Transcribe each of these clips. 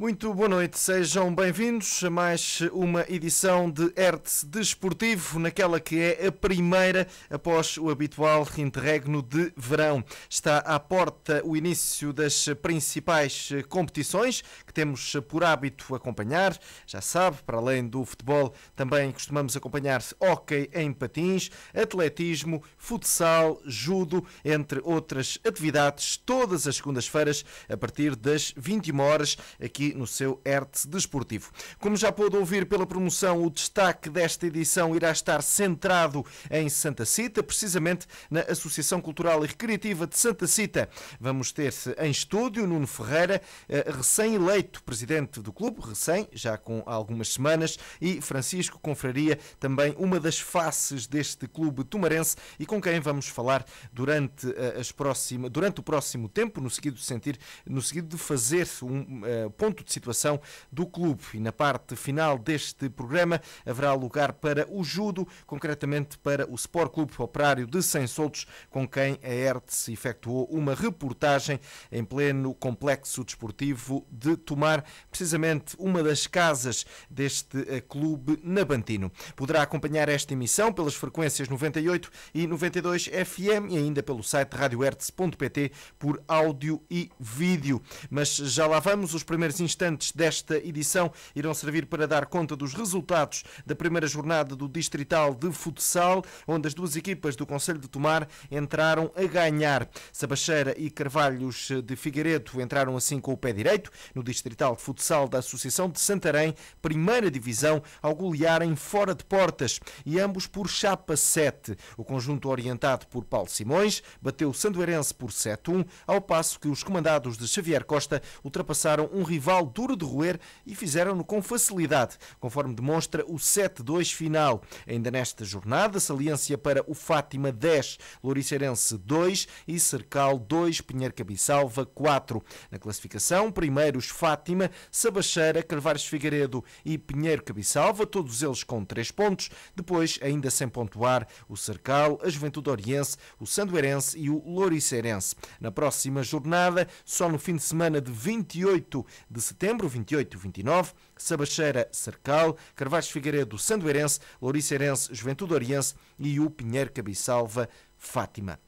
Muito boa noite, sejam bem-vindos a mais uma edição de Hertz Desportivo, naquela que é a primeira após o habitual interregno de verão. Está à porta o início das principais competições que temos por hábito acompanhar. Já sabe, para além do futebol, também costumamos acompanhar hockey em patins, atletismo, futsal, judo, entre outras atividades, todas as segundas-feiras a partir das 21 horas aqui no seu Hertz Desportivo. Como já pôde ouvir pela promoção, o destaque desta edição irá estar centrado em Santa Cita, precisamente na Associação Cultural e Recreativa de Santa Cita. Vamos ter em estúdio Nuno Ferreira, eh, recém-eleito presidente do clube, recém, já com algumas semanas, e Francisco Confraria, também uma das faces deste clube tumarense e com quem vamos falar durante, eh, as próxima, durante o próximo tempo, no seguido de sentir, no seguido de fazer um uh, ponto de situação do clube. E na parte final deste programa haverá lugar para o judo, concretamente para o Sport Clube Operário de Sem-Soltos, com quem a ERTS efetuou uma reportagem em pleno complexo desportivo de Tomar, precisamente uma das casas deste eh, clube nabantino. Poderá acompanhar esta emissão pelas frequências 98 e 92 FM e ainda pelo site radioertes.pt por áudio e vídeo. Mas já lá vamos os primeiros instantes instantes desta edição irão servir para dar conta dos resultados da primeira jornada do Distrital de Futsal, onde as duas equipas do Conselho de Tomar entraram a ganhar. Sabacheira e Carvalhos de Figueiredo entraram assim com o pé direito no Distrital de Futsal da Associação de Santarém, primeira divisão, ao golearem fora de portas e ambos por chapa 7. O conjunto orientado por Paulo Simões bateu o Sandoeirense por 7-1, ao passo que os comandados de Xavier Costa ultrapassaram um rival rival duro de roer e fizeram-no com facilidade, conforme demonstra o 7-2 final. Ainda nesta jornada, saliência para o Fátima 10, Louriceirense 2 e Cercal 2, Pinheiro Cabissalva 4. Na classificação, primeiros Fátima, Sabacheira, Carvalhos Figueiredo e Pinheiro Cabissalva, todos eles com 3 pontos. Depois, ainda sem pontuar, o Cercal, a Juventude Oriense, o Sanduerense e o Louriceirense. Na próxima jornada, só no fim de semana de 28 de de setembro, 28 e 29, Sabacheira, Cercal, Carvalhos Figueiredo, Sandoeirense, Louricerense, Juventude Oriense e o Pinheiro Cabiçalva, Fátima.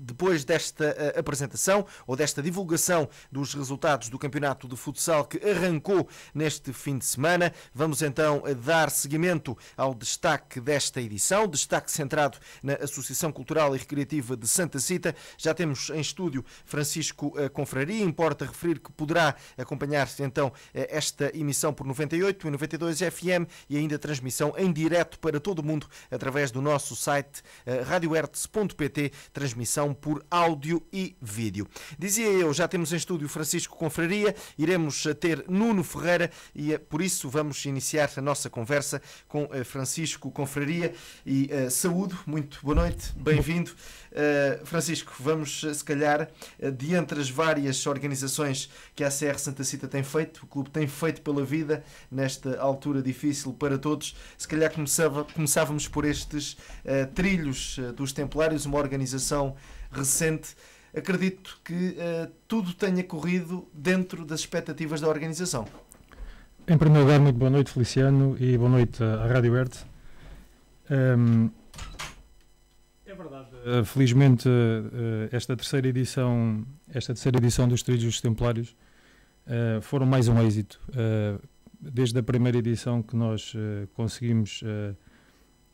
Depois desta eh, apresentação ou desta divulgação dos resultados do campeonato de futsal que arrancou neste fim de semana, vamos então eh, dar seguimento ao destaque desta edição, destaque centrado na Associação Cultural e Recreativa de Santa Cita. Já temos em estúdio Francisco eh, Confraria. Importa referir que poderá acompanhar-se então esta emissão por 98 e 92 FM e ainda transmissão em direto para todo o mundo através do nosso site radioertes.pt. Transmissão por áudio e vídeo. Dizia eu, já temos em estúdio Francisco Confraria, iremos eh, ter Nuno Ferreira e eh, por isso vamos iniciar a nossa conversa com eh, Francisco Confraria e uh, saúdo, muito boa noite, bem-vindo. Uh, Francisco, vamos se calhar, de entre as várias organizações que a CR Santa Cita tem feito, o clube tem feito pela vida nesta altura difícil para todos, se calhar começava, começávamos por estes uh, trilhos dos Templários, uma organização recente, acredito que uh, tudo tenha corrido dentro das expectativas da organização. Em primeiro lugar, muito boa noite, Feliciano, e boa noite à Rádio Verde. Um, ehm, é verdade. Uh, felizmente, uh, esta terceira edição, esta terceira edição dos Trilhos Templários uh, foram mais um êxito. desde a primeira edição que nós conseguimos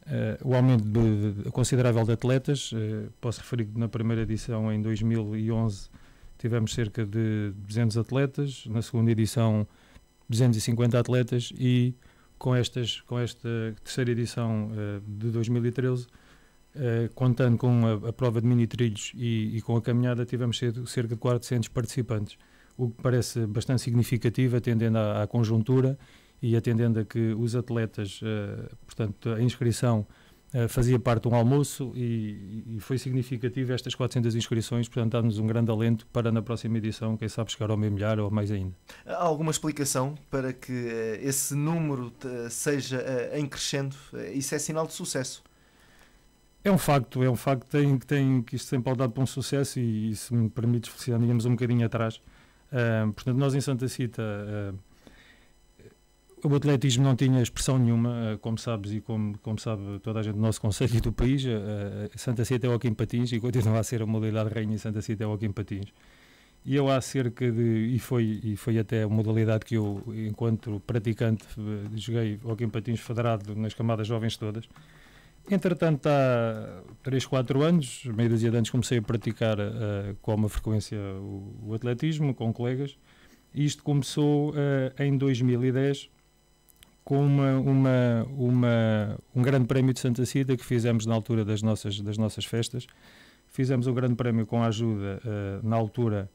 Uh, o aumento de, de, considerável de atletas, uh, posso referir que na primeira edição, em 2011, tivemos cerca de 200 atletas, na segunda edição, 250 atletas e com, estas, com esta terceira edição uh, de 2013, contando com a, a, prova de mini trilhos e, e com a caminhada, tivemos cerca de 400 participantes, o que parece bastante significativo, atendendo à, à conjuntura e atendendo a que os atletas, eh, portanto, a inscrição eh, fazia parte de um almoço e, foi significativo estas 400 inscrições, portanto dá-nos um grande alento para na próxima edição, quem sabe chegar ao meio milhar ou mais ainda. Há alguma explicação para que eh, esse número seja em crescendo? Isso é sinal de sucesso? É um facto, é um facto tem, tem, que isto tem pautado para um sucesso e, e se me permites, Feliciano, íamos um bocadinho atrás. Uh, portanto, nós em Santa Cita... Uh, o atletismo não tinha expressão nenhuma, eh, como sabes e como, como sabe toda a gente do nosso Conselho e do país. Eh, eh, Santa Cia é o Patins e continua a ser a modalidade rainha em Santa Cia é o Patins. E eu há cerca de, e foi, e foi até a modalidade que eu, enquanto praticante, joguei hockey em patins federado nas camadas jovens todas. Entretanto, há 3, 4 anos, meio dúzia de anos, comecei a praticar uh, com uma frequência o, o, atletismo, com colegas. E isto começou uh, em 2010, com uma, uma, uma, um grande prémio de Santa Cida que fizemos na altura das nossas, das nossas festas. Fizemos um grande prémio com a ajuda, uh, na altura,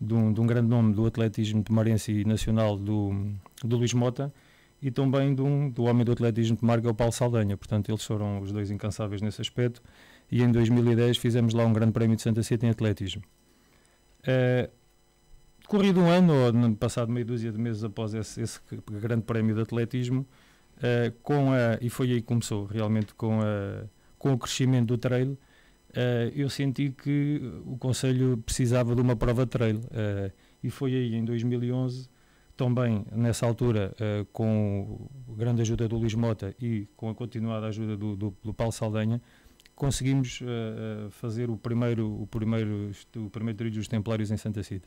de um, de um, grande nome do atletismo pomarense e nacional, do, do Luís Mota, e também de um, do homem do atletismo de Marga, o Paulo Saldanha. Portanto, eles foram os dois incansáveis nesse aspecto. E em 2010 fizemos lá um grande prémio de Santa Cida em atletismo. Uh, decorrido um ano, passado meia dúzia de meses após esse, esse grande prémio de atletismo, uh, com a, e foi aí que começou realmente com, a, com o crescimento do trail, uh, eu senti que o Conselho precisava de uma prova de trail. Uh, e foi aí em 2011, também nessa altura, com a grande ajuda do Luís Mota e com a continuada ajuda do, do, do Paulo Saldanha, conseguimos fazer o primeiro, o primeiro, o primeiro trilho dos Templários em Santa Cida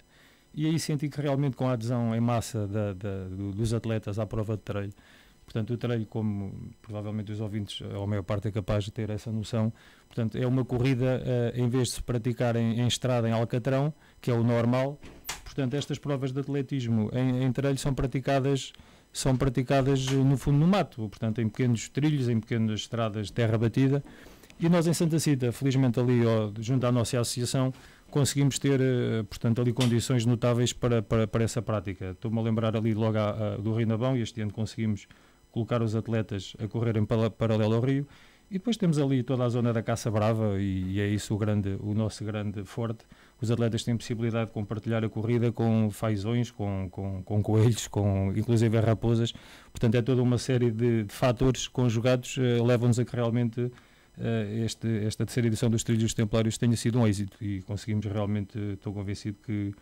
e aí senti que realmente com a adesão em massa da, da, dos atletas à prova de treino, portanto o treino, como provavelmente os ouvintes, ou a maior parte é capaz de ter essa noção, portanto é uma corrida, uh, em vez de se praticar em, em, estrada, em alcatrão, que é o normal, portanto estas provas de atletismo em, em treino são praticadas são praticadas eh, no fundo no mato, portanto em pequenos trilhos, em pequenas estradas de terra batida, e nós em Santa Cita, felizmente ali ó, junto à nossa associação, conseguimos ter, eh, portanto, ali condições notáveis para, para, para essa prática. Estou-me a lembrar ali logo a, ah, a, ah, do Rio Nabão, e este ano conseguimos colocar os atletas a correrem para, paralelo ao Rio. E depois temos ali toda a zona da Caça Brava, e, e, é isso o, grande, o nosso grande forte. Os atletas têm possibilidade de compartilhar a corrida com fazões, com, com, com coelhos, com inclusive raposas. Portanto, é toda uma série de, de fatores conjugados eh, levam-nos a que realmente eh, este, esta terceira edição dos Trilhos Templários tenha sido um êxito e conseguimos realmente, eh, estou convencido que,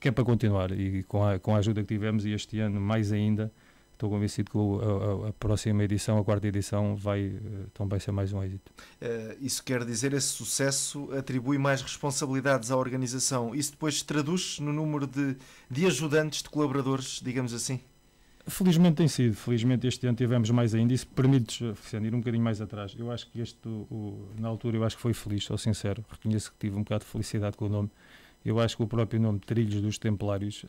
que é para continuar e com a, com a ajuda que tivemos e este ano mais ainda, estou convencido que a, a, a, próxima edição, a quarta edição, vai uh, eh, também então ser mais um êxito. Uh, isso quer dizer, esse sucesso atribui mais responsabilidades à organização. Isso depois traduz no número de, de ajudantes, de colaboradores, digamos assim? Felizmente tem sido. Felizmente este ano tivemos mais ainda. Isso permite-nos, eh, Cristiano, ir um bocadinho mais atrás. Eu acho que este, o, o, na altura, eu acho que foi feliz, sou sincero. Reconheço que tive um bocado de felicidade com o nome. Eu acho que o próprio nome Trilhos dos Templários, uh,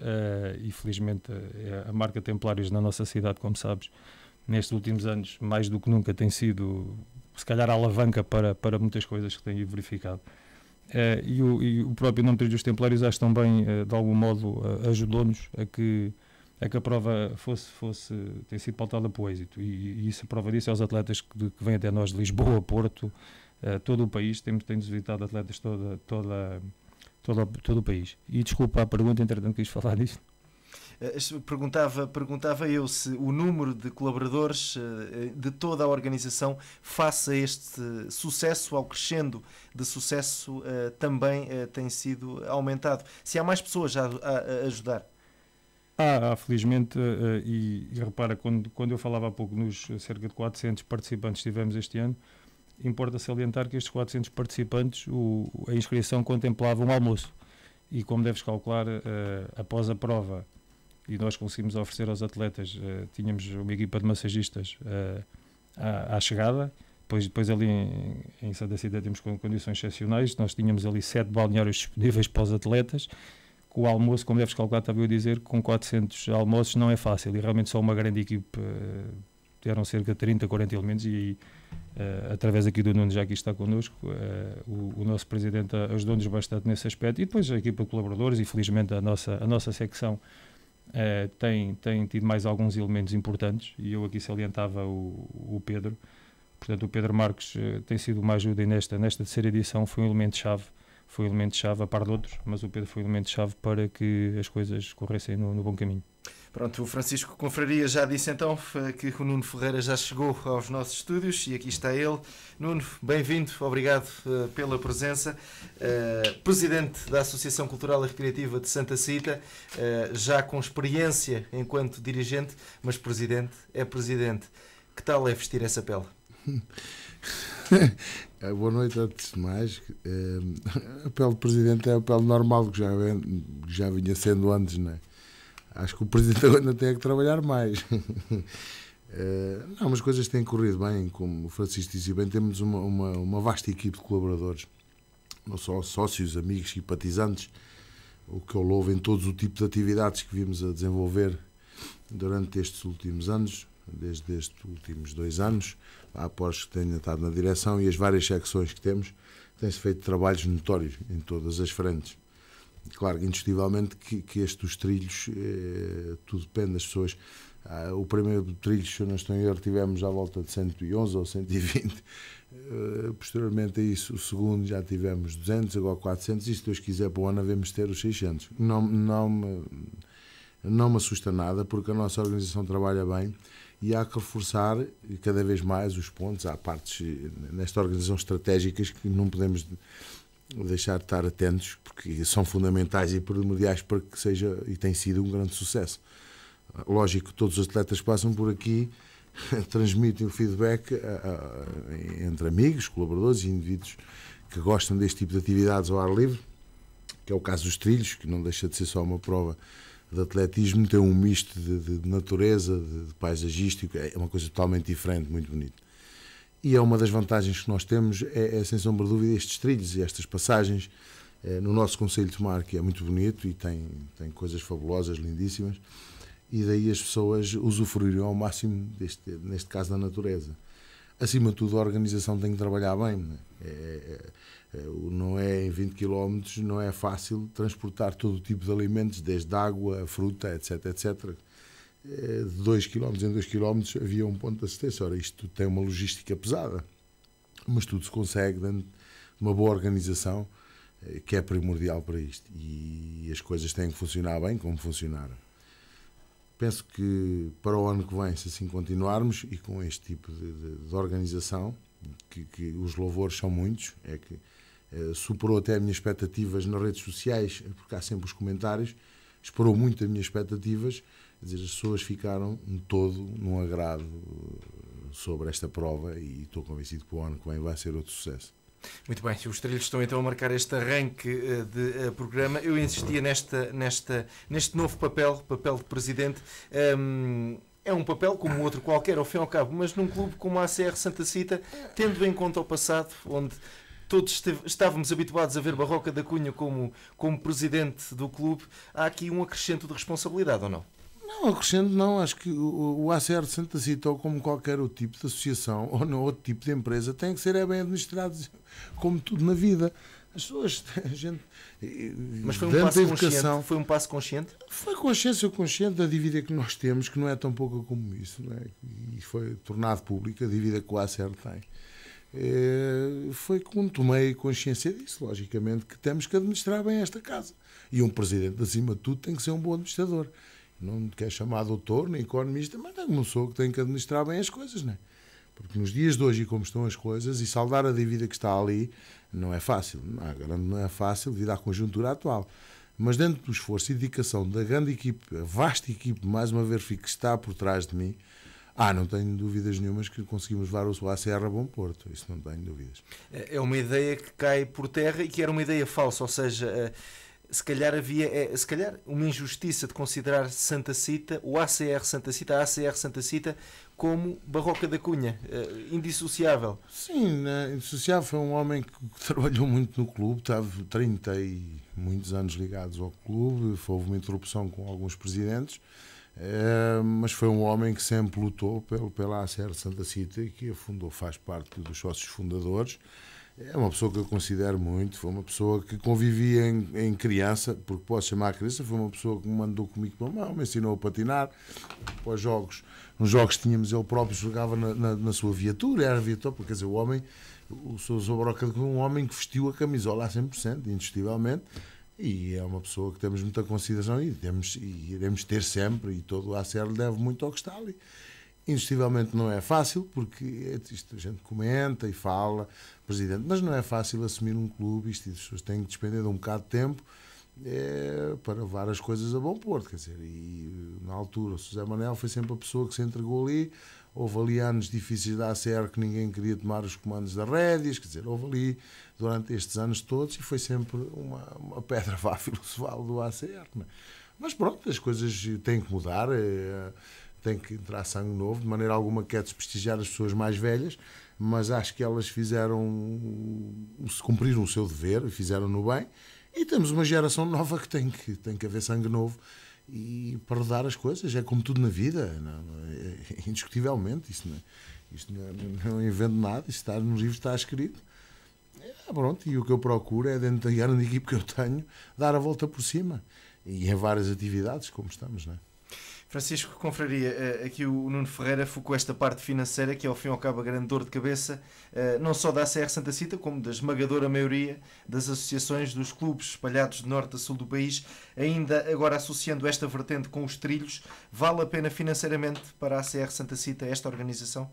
e felizmente a, eh, é a marca Templários na nossa cidade, como sabes, nestes últimos anos, mais do que nunca, tem sido, se calhar, a alavanca para, para muitas coisas que tenho verificado. Uh, e, o, e, o, próprio nome Trilhos dos Templários, acho também, uh, de algum modo, ajudou-nos a que é que a prova fosse, fosse tem sido pautada por êxito. E, e isso a prova disso é os atletas que, que vêm até nós de Lisboa, Porto, uh, todo o país, temos, temos visitado atletas toda, toda, toda, todo o país. E desculpa a pergunta, entretanto quis falar disto. Eh, perguntava, perguntava eu se o número de colaboradores eh, de toda a organização face a este sucesso, ao crescendo de sucesso, também tem sido aumentado. Se há mais pessoas a ajudar. Ah, ah, felizmente, ah, ah, e, e, repara, quando, quando eu falava há pouco nos cerca de 400 participantes que tivemos este ano, importa salientar que estes 400 participantes, o, a inscrição contemplava um almoço. E como deves calcular, uh, após a prova, e nós conseguimos oferecer aos atletas, uh, tínhamos uma equipa de massagistas uh, à, à, chegada, depois, depois ali em, em Santa Cida temos condições excepcionais, nós tínhamos ali sete balneários disponíveis para os atletas, o almoço, como deves calcular, estava eu a dizer, com 400 almoços não é fácil e realmente só uma grande equipe, eh, eram cerca de 30, 40 elementos e Uh, através aqui do Nuno, já que está connosco, uh, o, o, nosso presidente ajudou-nos bastante nesse aspecto e depois a equipa de colaboradores e felizmente a nossa, a nossa secção uh, tem, tem tido mais alguns elementos importantes e eu aqui salientava o, o Pedro, portanto o Pedro Marques tem sido uma ajuda e nesta, nesta terceira edição foi um elemento-chave foi elemento-chave, a par de outros, mas o Pedro foi elemento-chave para que as coisas corressem no, no bom caminho. Pronto, o Francisco Confraria já disse então que o Nuno Ferreira já chegou aos nossos estúdios e aqui está ele. Nuno, bem-vindo, obrigado uh, pela presença. Uh, presidente da Associação Cultural e Recreativa de Santa Cita, uh, já com experiência enquanto dirigente, mas presidente é presidente. Que tal é vestir essa pele? Eh, boa noite, antes de mais. Eh, a apelo do Presidente é o apelo normal que já, vem, já vinha sendo antes, não é? Acho que o Presidente ainda tem é que trabalhar mais. Eh, não, mas coisas têm corrido bem, como o Francisco disse bem, temos uma, uma, uma vasta equipe de colaboradores, não só sócios, amigos, simpatizantes, o que eu louvo em todos o tipo de atividades que vimos a desenvolver durante estes últimos anos, desde estes últimos dois anos, após que tenha estado na direção e as várias secções que temos, tem-se feito trabalhos notórios em todas as frentes. Claro, indiscutivelmente que, que estes trilhos, eh, tudo depende das pessoas. Ah, o primeiro trilho se eu não estou em erro, tivemos à volta de 111 ou 120. Uh, eh, posteriormente a isso, o segundo já tivemos 200, agora 400. E se Deus quiser, para o ano, devemos ter os 600. Não, não, me, não me assusta nada, porque a nossa organização trabalha bem e há que reforçar cada vez mais os pontos. Há partes nesta organização estratégicas que não podemos deixar de estar atentos, porque são fundamentais e primordiais para que seja e tem sido um grande sucesso. Lógico que todos os atletas que passam por aqui transmitem o feedback ah, ah, entre amigos, colaboradores e indivíduos que gostam deste tipo de atividades ao ar livre, que é o caso dos trilhos, que não deixa de ser só uma prova de atletismo tem um misto de, de natureza, de, de paisagístico, é uma coisa totalmente diferente, muito bonito. E é uma das vantagens que nós temos, é, é sem sombra de dúvida, estes trilhos e estas passagens. É, no nosso Conselho de Mar, que é muito bonito e tem, tem coisas fabulosas, lindíssimas, e daí as pessoas usufruíram ao máximo, deste, neste caso, da natureza. Acima de tudo, a organização tem que trabalhar bem. Né? É, é, é eh, não é em 20 km não é fácil transportar todo o tipo de alimentos, desde água, fruta, etc, etc. Eh, de 2 km em 2 km havia um ponto de assistência. Ora, isto tem uma logística pesada, mas tudo se consegue dentro de uma boa organização eh, que é primordial para isto. E as coisas têm que funcionar bem como funcionaram. Penso que para o ano que vem, se assim continuarmos e com este tipo de, de, de organização, que, que os louvores são muitos, é que eh, superou até as minhas expectativas nas redes sociais, porque há sempre os comentários, superou muito as minhas expectativas. Quer dizer, as pessoas ficaram um todo num agrado eh, sobre esta prova e estou convencido que o ano que vem vai ser outro sucesso. Muito bem, os trilhos estão então a marcar este arranque eh, de programa. Eu insistia nesta, nesta, neste novo papel, papel de presidente. Um, ehm, é um papel como outro qualquer, ao fim e ao cabo, mas num clube como a ACR Santa Cita, tendo em conta o passado, onde todos estávamos habituados a ver Barroca da Cunha como, como presidente do clube, há aqui um acrescento de responsabilidade ou não? Não, acrescento não. Acho que o, o ACR de Santa Cita, ou como qualquer outro tipo de associação ou não, outro tipo de empresa, tem que ser é, bem administrado, como tudo na vida. As pessoas, a gente. Mas foi um, passo educação, consciente, foi um passo consciente? Foi consciência consciente da dívida que nós temos, que não é tão pouca como isso, é? e foi tornado pública a dívida que o ACR tem. Eh, foi quando tomei consciência disso, logicamente, que temos que administrar bem esta casa. E um presidente, acima de tudo, tem que ser um bom administrador. Não quer chamar doutor nem economista, mas é sou que tem que administrar bem as coisas, não é? Porque nos dias de hoje e como estão as coisas, e saldar a dívida que está ali não é fácil. Não, não é fácil devido à conjuntura atual. Mas dentro do esforço e dedicação da grande equipe, a vasta equipe, mais uma vez, que está por trás de mim, ah, não tenho dúvidas nenhumas que conseguimos levar o ACR a Bom Porto, isso não tenho dúvidas. É, é uma ideia que cai por terra e que era uma ideia falsa, ou seja, eh, se calhar havia, eh, se calhar uma injustiça de considerar Santa Cita, o ACR Santa Cita, a ACR Santa Cita, como Barroca da Cunha, eh, indissociável. Sim, né, indissociável foi um homem que trabalhou muito no clube, estava 30 e muitos anos ligados ao clube, houve uma interrupção com alguns presidentes, eh, mas foi um homem que sempre lutou pelo, pela ACR Santa Cita e que fundou, faz parte dos sócios fundadores. É uma pessoa que eu considero muito, foi uma pessoa que convivia em, em criança, porque posso chamar a criança, foi uma pessoa que me mandou comigo para pela mão, me ensinou a patinar, para jogos, nos jogos tínhamos ele próprio, jogava na, na, na sua viatura, era viatura, porque quer dizer, o homem, o Sousa Broca, um homem que vestiu a camisola a 100%, indiscutivelmente, e é uma pessoa que temos muita consideração e, temos, e iremos ter sempre, e todo o ACR deve muito ao que está ali. Indiscutivelmente não é fácil, porque é isto a gente comenta e fala, presidente, mas não é fácil assumir um clube, isto as pessoas têm que despender um bocado de tempo é, para levar as coisas a bom porto, quer dizer, e na altura o José Manuel foi sempre a pessoa que se entregou ali, houve ali anos difíceis da ACR que ninguém queria tomar os comandos da rédeas, quer dizer, houve ali durante estes anos todos e foi sempre uma, uma pedra vá filosofal do ACR. É? Mas pronto, as coisas têm que mudar, é, eh, tem que entrar sangue novo, de maneira alguma quer desprestigiar as pessoas mais velhas, mas acho que elas fizeram, se cumpriram o seu dever e fizeram no bem. E temos uma geração nova que tem que, tem que haver sangue novo e para rodar as coisas. É como tudo na vida, não, é? É, é indiscutivelmente. Isso não, isto não, não invento nada, isso está nos livros, está escrito. Ah, pronto, e o que eu procuro é, dentro da grande equipe que eu tenho, dar a volta por cima. E em várias atividades, como estamos, não é? Francisco Confraria, eh, aqui o Nuno Ferreira focou esta parte financeira que é ao fim e ao cabo a é grande dor de cabeça, eh, não só da ACR Santa Cita, como da esmagadora maioria das associações dos clubes espalhados de norte a sul do país, ainda agora associando esta vertente com os trilhos, vale a pena financeiramente para a ACR Santa Cita esta organização?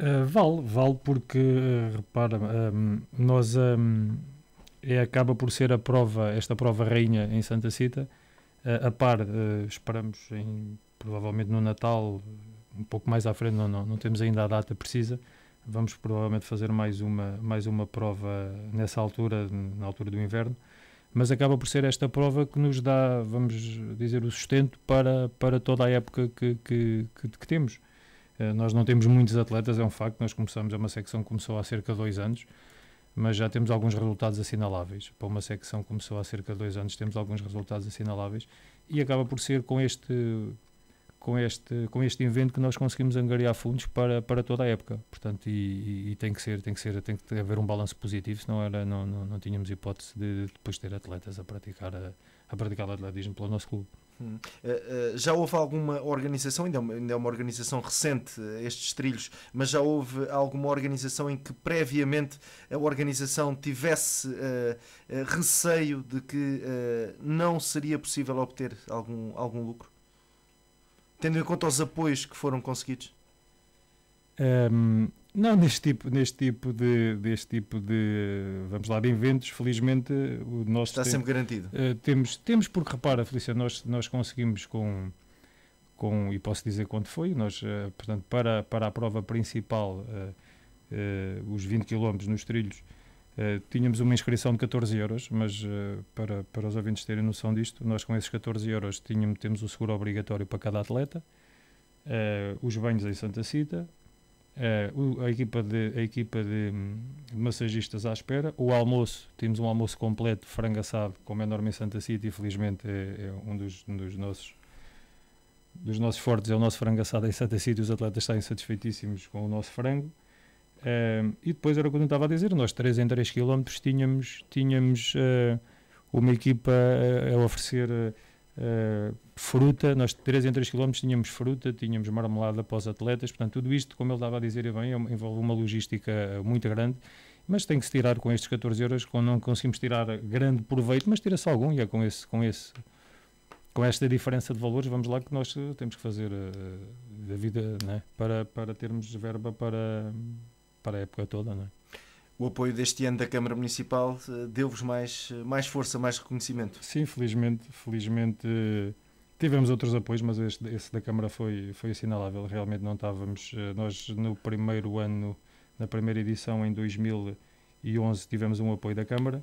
Uh, vale, vale porque, eh, repara, um, ehm, nós um, ehm, é, acaba por ser a prova, esta prova rainha em Santa Cita, uh, a par, esperamos em, provavelmente no Natal, um pouco mais à frente, não, não, não temos ainda a data precisa, vamos provavelmente fazer mais uma, mais uma prova nessa altura, na altura do inverno, mas acaba por ser esta prova que nos dá, vamos dizer, o sustento para, para toda a época que, que, que, que temos. Eh, nós não temos muitos atletas, é um facto. Nós começamos, é uma secção que começou há cerca de dois anos, mas já temos alguns resultados assinaláveis. Para uma secção que começou há cerca de dois anos, temos alguns resultados assinaláveis e acaba por ser com este com este com este evento que nós conseguimos angariar fundos para, para toda a época portanto e, e, e tem que ser tem que ser tem que haver um balanço positivo senão era não, não, não tínhamos hipótese de depois ter atletas a praticar a, a praticar o atletismo pelo nosso clube Hum. Eh, eh, já houve alguma organização, ainda é, uma, ainda é uma organização recente, eh, estes trilhos, mas já houve alguma organização em que previamente a organização tivesse uh, receio de que não seria possível obter algum, algum lucro? Tendo em conta os apoios que foram conseguidos? Um, não, neste tipo, neste tipo de, deste tipo de, vamos lá, de eventos, felizmente o nosso... Está tem, sempre garantido. Uh, temos, temos, porque repara, Felícia, nós, nós conseguimos com, com, e posso dizer quanto foi, nós, uh, portanto, para, para a prova principal, uh, os 20 km nos trilhos, tínhamos uma inscrição de 14 euros, mas para, para os ouvintes terem noção disto, nós com esses 14 euros tínhamos, temos o seguro obrigatório para cada atleta, os banhos em Santa Cita, uh, a equipa, de, a equipa de, hum, massagistas à espera. O almoço, temos um almoço completo de frango assado, como é normal em Santa City, infelizmente é, é um, dos, um dos, nossos dos nossos fortes, é o nosso frango assado em Santa City, os atletas saem satisfeitíssimos com o nosso frango. Eh, e depois era o que eu estava a dizer, nós 3 em 3 km tínhamos, tínhamos uh, uma equipa a, a oferecer eh, fruta, nós de 3 em 3 km tínhamos fruta, tínhamos marmelada para os atletas, portanto, tudo isto, como ele estava a dizer bem, é envolve uma logística eh, muito grande, mas tem que se tirar com estes 14 euros, quando não conseguimos tirar grande proveito, mas tira-se algum, e é com esse, com esse, com esta diferença de valores, vamos lá que nós eh, temos que fazer uh, da vida, né, para, para termos verba para, para a época toda, não é? o apoio deste ano da Câmara Municipal eh, deu-vos mais, eh, mais força, mais reconhecimento? Sim, felizmente, felizmente eh, Tivemos outros apoios, mas este, esse da Câmara foi, foi assinalável. Realmente não estávamos. Nós, no primeiro ano, na primeira edição, em 2011, tivemos um apoio da Câmara,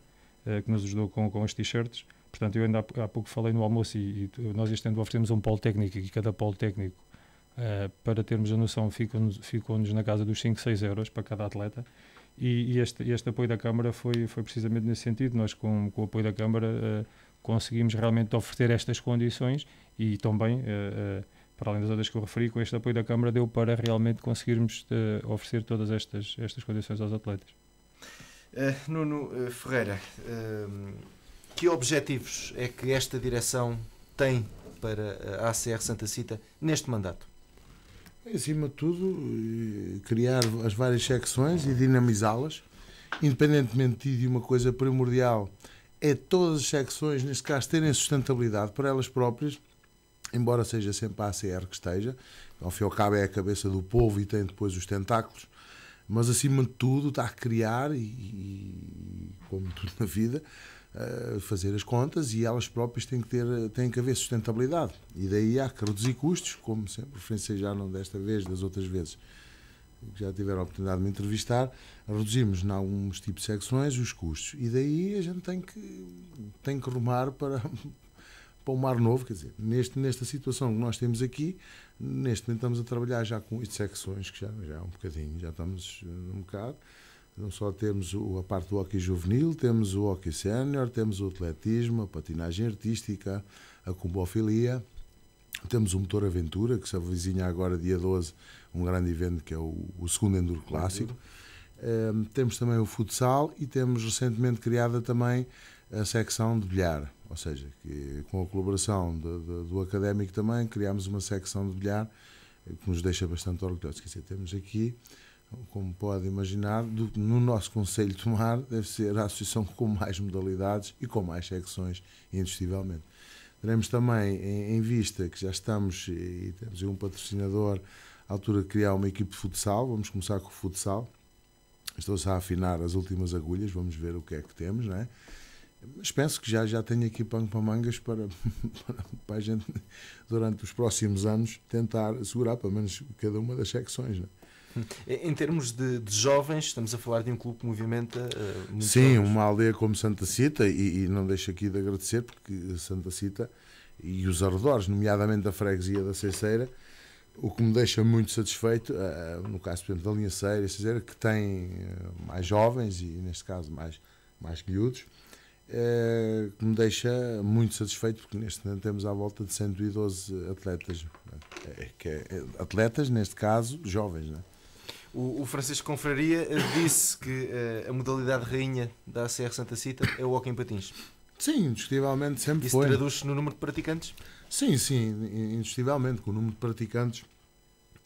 que nos ajudou com, com os t-shirts. Portanto, eu ainda há, há, pouco falei no almoço e, e nós este ano oferecemos um polo técnico e cada polo técnico, uh, para termos a noção, ficou-nos ficou na casa dos 5, 6 euros para cada atleta. E, e este, este, apoio da Câmara foi, foi precisamente nesse sentido. Nós, com, com o apoio da Câmara, eh, conseguimos realmente oferecer estas condições e também, eh, eh, para além das outras que eu referi, com este apoio da Câmara deu para realmente conseguirmos oferecer todas estas, estas condições aos atletas. Uh, Nuno Ferreira, uh, que objetivos é que esta direção tem para a ACR Santa Cita neste mandato? acima de tudo, eh, criar as várias secções e dinamizá-las, independentemente de uma coisa primordial, é todas as secções, neste caso, terem sustentabilidade para elas próprias, embora seja sempre a ACR que esteja, ao fim e ao cabo é a cabeça do povo e tem depois os tentáculos, mas acima de tudo está a criar e, como tudo na vida, eh, fazer as contas e elas próprias têm que, ter, têm que haver sustentabilidade. E daí há que reduzir custos, como sempre referenciei já, não desta vez, das outras vezes que já tiveram a oportunidade de me entrevistar, reduzimos em alguns tipos de secções os custos. E daí a gente tem que, tem que rumar para, para o mar novo, quer dizer, neste, nesta situação que nós temos aqui, neste momento estamos a trabalhar já com oito secções, que já, já é um bocadinho, já estamos eh, um bocado, não só temos a parte do hockey juvenil, temos o hockey sénior, temos o atletismo, a patinagem artística, a combofilia, temos o motor aventura, que se avizinha agora dia 12, um grande evento que é o, o segundo Enduro Clássico. Um, ehm, temos também o futsal e temos recentemente criada também a secção de bilhar, ou seja, que, com a colaboração de, de, do académico também criámos uma secção de bilhar eh, que nos deixa bastante orgulhosos. Quer dizer, temos aqui como pode imaginar, do, no nosso Conselho de Tomar deve ser a associação com mais modalidades e com mais secções, indiscutivelmente. Teremos também em, em, vista que já estamos e temos um patrocinador à altura de criar uma equipe de futsal, vamos começar com o futsal. Estou-se a afinar as últimas agulhas, vamos ver o que é que temos, não é? Mas penso que já, já tenho aqui pano para mangas para, para, para a gente, durante os próximos anos, tentar segurar pelo menos cada uma das secções, não é? Em termos de, de, jovens, estamos a falar de um clube que movimenta uh, eh, muito Sim, jovens. uma aldeia como Santa Cita, e, e, não deixo aqui de agradecer, porque Santa Cita e os arredores, nomeadamente a freguesia da Ceceira, o que me deixa muito satisfeito, uh, no caso, por exemplo, da linha Ceira, Ceceira, que tem uh, mais jovens e, neste caso, mais, mais miúdos, uh, que me deixa muito satisfeito, porque neste momento temos à volta de 112 atletas, que é, atletas, neste caso, jovens, é? O, o Francisco Confraria eh, disse que uh, a modalidade rainha da ACR Santa Cita é o hockey patins. Sim, indiscutivelmente sempre Isso foi. Isso traduz-se no número de praticantes? Sim, sim, indiscutivelmente, com o número de praticantes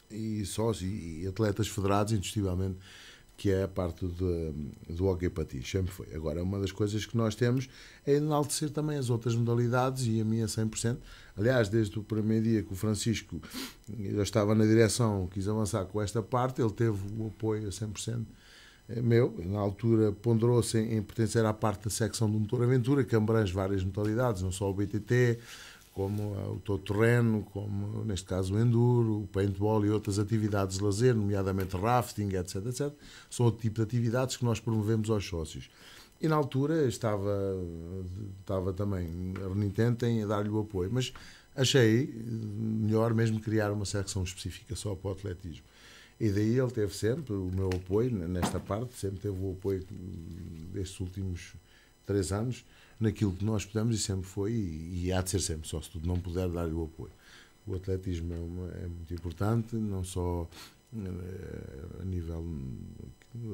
e sócios e atletas federados, indiscutivelmente, que é a parte do, do hockey patins, sempre foi. Agora, uma das coisas que nós temos é enaltecer também as outras modalidades e a minha 100%, Aliás, desde o primeiro dia que o Francisco já estava na direção, quis avançar com esta parte, ele teve o apoio a 100% eh, meu. Na altura ponderou-se em, em, pertencer à parte da secção do motor aventura, que abrange várias modalidades, não só o BTT, como o todo-terreno, como neste caso o enduro, o paintball e outras atividades de lazer, nomeadamente rafting, etc, etc. São o tipo de atividades que nós promovemos aos sócios. E na altura estava, estava também renitente em dar-lhe o apoio, mas achei melhor mesmo criar uma secção específica só para o atletismo. E daí ele teve sempre o meu apoio nesta parte, sempre teve o apoio destes últimos três anos naquilo que nós pudemos e sempre foi e, e há de ser sempre, só se tudo não puder dar-lhe o apoio. O atletismo é, uma, é muito importante, não só a nível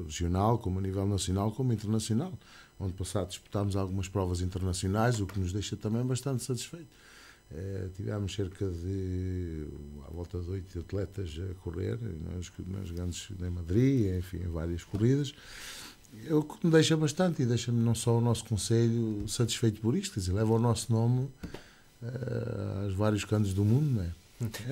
regional, como a nível nacional, como internacional, onde passado disputámos algumas provas internacionais, o que nos deixa também bastante satisfeito. Uh, tivemos cerca de à volta de oito atletas a correr nas, é? nas grandes em Madrid, enfim, em várias corridas. É o que me deixa bastante e deixa-me não só o nosso conselho satisfeito por isto, quer dizer, leva o nosso nome uh, aos vários cantos do mundo, não é?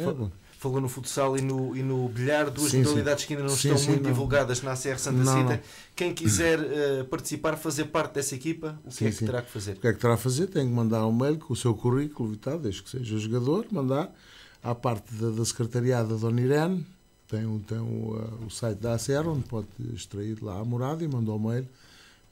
É, falou no futsal e no, e no bilhar, duas sim, modalidades sim. que ainda não sim, estão muito não. divulgadas na ACR Santa não, Cita. Não. Quem quiser uh, participar, fazer parte dessa equipa, o que é que terá que fazer? O que é que terá que fazer? Tem que mandar um mail com o seu currículo tal desde que seja jogador, mandar à parte da, da secretariada da Dona Irene, tem, um, tem um, uh, o site da ACR, onde pode extrair lá a morada e mandar o um mail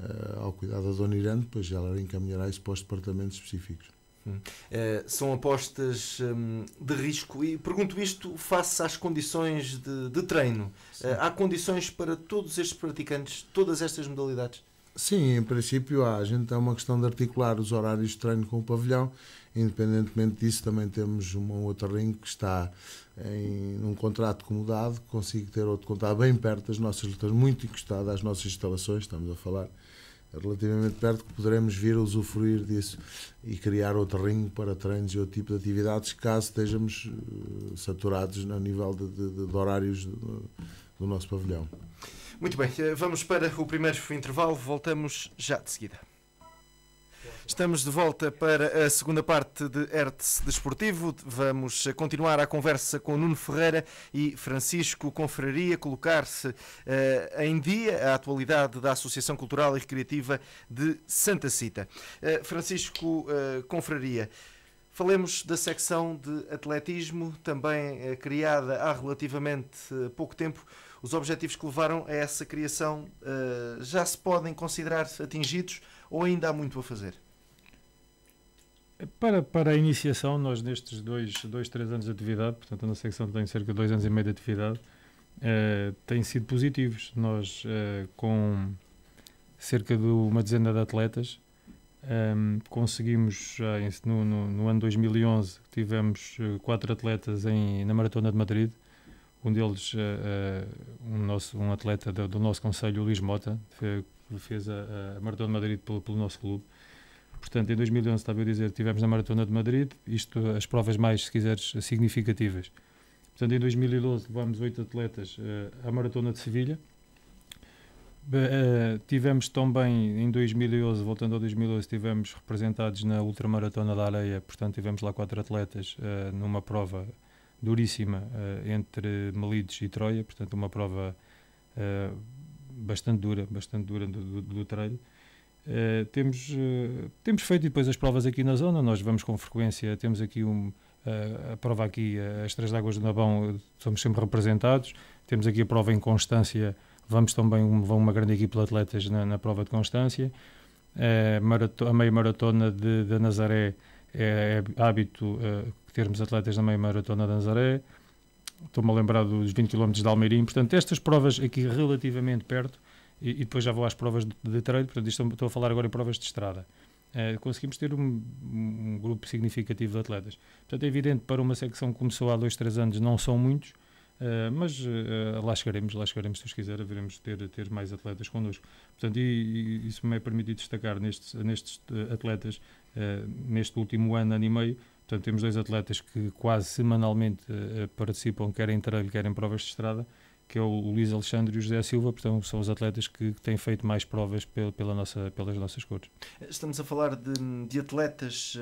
uh, ao cuidado da Dona Irene, depois ela encaminhará isso para os departamentos específicos. Uh, são apostas um, de risco e pergunto isto face às condições de, de treino. Uh, há condições para todos estes praticantes, todas estas modalidades? Sim, em princípio há. A gente é uma questão de articular os horários de treino com o pavilhão. Independentemente disso, também temos um outro ringue que está em um contrato comodado, consigo ter outro contrato bem perto das nossas lutas, muito encostado às nossas instalações, estamos a falar é relativamente perto que poderemos vir a usufruir disso e criar outro ringue para treinos e outro tipo de atividades caso estejamos eh, saturados no nível de, de, de horários do, do nosso pavilhão. Muito bem, eh, vamos para o primeiro intervalo, voltamos já de seguida. Estamos de volta para a segunda parte de Hertz Desportivo. Vamos continuar a conversa com Nuno Ferreira e Francisco Confraria, colocar-se uh, em dia a atualidade da Associação Cultural e Recreativa de Santa Cita. Uh, Francisco uh, Confraria, Falemos da secção de atletismo, também criada há relativamente pouco tempo. Os objetivos que levaram a essa criação já se podem considerar atingidos ou ainda há muito a fazer? Para, para a iniciação, nós nestes dois, dois, três anos de atividade, portanto, na secção tem cerca de dois anos e meio de atividade, uh, eh, têm sido positivos. Nós, uh, com cerca de uma dezena de atletas, um, ehm, conseguimos, já em, no, no, no, ano 2011, tivemos eh, quatro atletas em, na Maratona de Madrid. Um deles, uh, um, nosso, um atleta do, do nosso conselho, Luís Mota, que fez a, a Maratona de Madrid pelo, pelo nosso clube. Portanto, em 2011, estava a dizer, tivemos na Maratona de Madrid, isto as provas mais, se quiseres, significativas. Portanto, em 2012 levámos oito atletas uh, à Maratona de Sevilha. Uh, tivemos também, em 2011, voltando ao 2011, tivemos representados na Ultramaratona da Areia, portanto, tivemos lá quatro atletas uh, numa prova duríssima entre Melides e Troia, portanto, uma prova bastante dura, bastante dura do, do, do treino. Eh, temos, uh, temos feito depois as provas aqui na zona, nós vamos com frequência, temos aqui um, uh, a prova aqui, as Três Águas do Nabão, somos sempre representados, temos aqui a prova em Constância, vamos também, um, vão uma grande equipa de atletas na, na prova de Constância, a meia maratona de, de Nazaré é, é hábito termos atletas na meia maratona de Nazaré, estou-me a lembrar dos 20 km de Almeirim, portanto estas provas aqui relativamente perto e, e depois já vou às provas de, de treino, portanto, estou, estou, a falar agora em provas de estrada. Uh, conseguimos ter um, um, grupo significativo de atletas. Portanto, é evidente para uma secção que começou há dois, três anos, não são muitos, uh, mas uh, lá chegaremos, lá chegaremos, se Deus quiser, haveremos ter, ter mais atletas connosco. Portanto, e, e isso me é permitido destacar nestes, nestes atletas, neste último ano, ano e meio, portanto, temos dois atletas que quase semanalmente participam, quer em trail, quer em provas de estrada, que é o Luís Alexandre e o José Silva, portanto são os atletas que, que têm feito mais provas pela, pela nossa, pelas nossas cores. Estamos a falar de, de atletas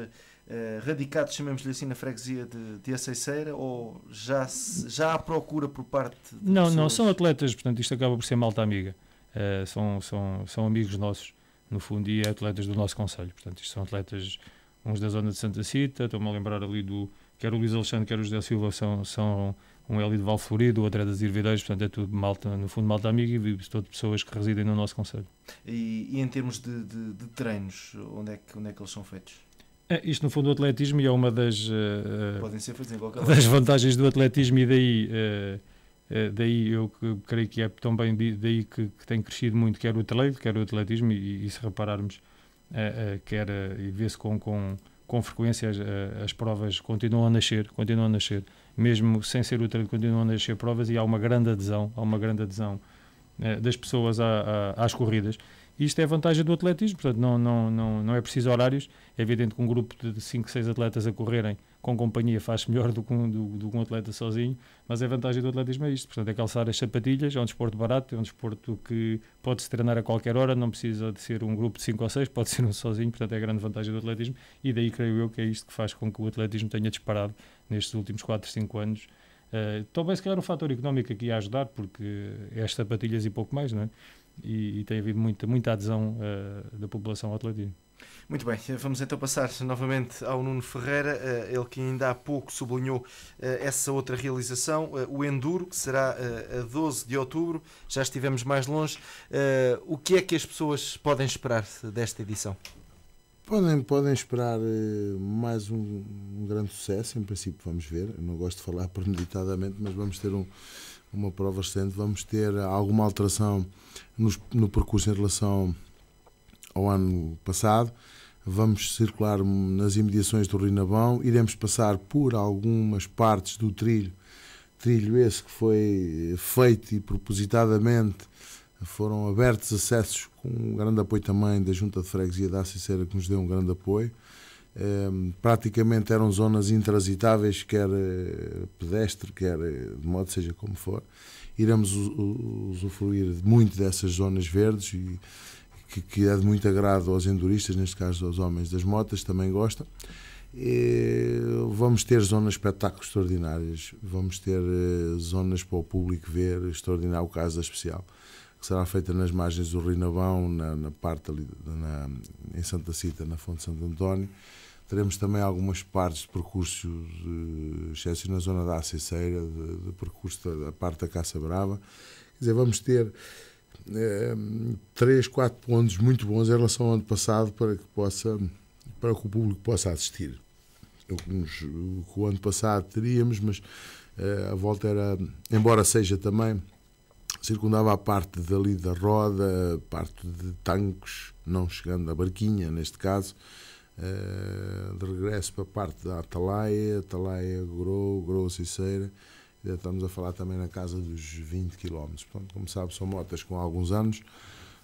eh, radicados, chamemos-lhe assim, na freguesia de, de Aceiceira, ou já, se, já há procura por parte de Não, pessoas? não, são atletas, portanto isto acaba por ser malta amiga, uh, são, são, são amigos nossos, no fundo, e é atletas do nosso conselho, portanto isto são atletas, uns da zona de Santa Cita, estou-me a lembrar ali do, quer o Luís Alexandre, quer o José Silva, são... são um é ali de Valforido, o outro é das Irvideiras, portanto é tudo malta, no fundo malta amiga e vive todas pessoas que residem no nosso conselho. E, e, em termos de, de, de, treinos, onde é, que, onde é que eles são feitos? É, isto no fundo o atletismo é uma das, uh, Podem ser feitos em qualquer das vantagens do atletismo e daí... Uh, daí eu creio que é também daí que, que tem crescido muito quer o atleta, quer o atletismo e, e se repararmos uh, uh, quer e vê-se com, com, com frequência as, as, provas continuam a nascer continuam a nascer mesmo sem ser treino continuando a nascer provas e há uma grande adesão, há uma grande adesão eh, das pessoas a, a, às corridas. Isto é a vantagem do atletismo, portanto, não, não, não, não é preciso horários. É evidente que um grupo de 5, 6 atletas a correrem com companhia faz melhor do que, um, do, do que um atleta sozinho, mas a vantagem do atletismo é isto. Portanto, é calçar as sapatilhas, é um desporto barato, é um desporto que pode-se treinar a qualquer hora, não precisa de ser um grupo de 5 ou 6, pode ser um sozinho, portanto, é a grande vantagem do atletismo. E daí creio eu que é isto que faz com que o atletismo tenha disparado nestes últimos 4, 5 anos. Uh, eh, talvez, então, se calhar, o fator económico aqui a ajudar, porque é as sapatilhas e pouco mais, não é? E, e tem havido muita, muita adesão uh, da população ao atletismo. Muito bem, vamos então passar novamente ao Nuno Ferreira, eh, ele que ainda há pouco sublinhou essa outra realização, o Enduro, que será a 12 de outubro, já estivemos mais longe. O que é que as pessoas podem esperar desta edição? Podem, podem esperar eh, mais um, um, grande sucesso, em princípio vamos ver. Eu não gosto de falar premeditadamente, mas vamos ter um, uma prova recente Vamos ter alguma alteração nos, no percurso em relação ao ano passado. Vamos circular nas imediações do Rinabão, iremos passar por algumas partes do trilho, trilho esse que foi eh, feito e propositadamente foram abertos acessos com um grande apoio também da Junta de Freguesia da Assiceira, que nos deu um grande apoio. Um, ehm, praticamente eram zonas intransitáveis, quer eh, pedestre, quer eh, de modo seja como for. Iremos usufruir muito dessas zonas verdes e que, que é de muito agrado aos enduristas, neste caso aos homens das motas, também gostam. E vamos ter zonas de espetáculos extraordinárias, vamos ter eh, zonas para o público ver, extraordinário o caso da especial que será feita nas margens do Rio Navão, na, na parte ali, na, em Santa Cita, na Fonte de Santo António. Teremos também algumas partes de percursos uh, eh, excessos na zona da Acesseira, de, de percurso da, da, parte da Caça Brava. Quer dizer, vamos ter eh, três, quatro pontos muito bons em relação ao ano passado para que, possa, para que o público possa assistir. O que, o ano passado teríamos, mas eh, a volta era, embora seja também circundava a parte dali da roda, parte de tanques, não chegando à barquinha, neste caso, eh, de regresso para a parte da Atalaia, Atalaia, Grou, Grou, Ciceira, estamos a falar também na casa dos 20 km. Portanto, como sabe, são motas com alguns anos,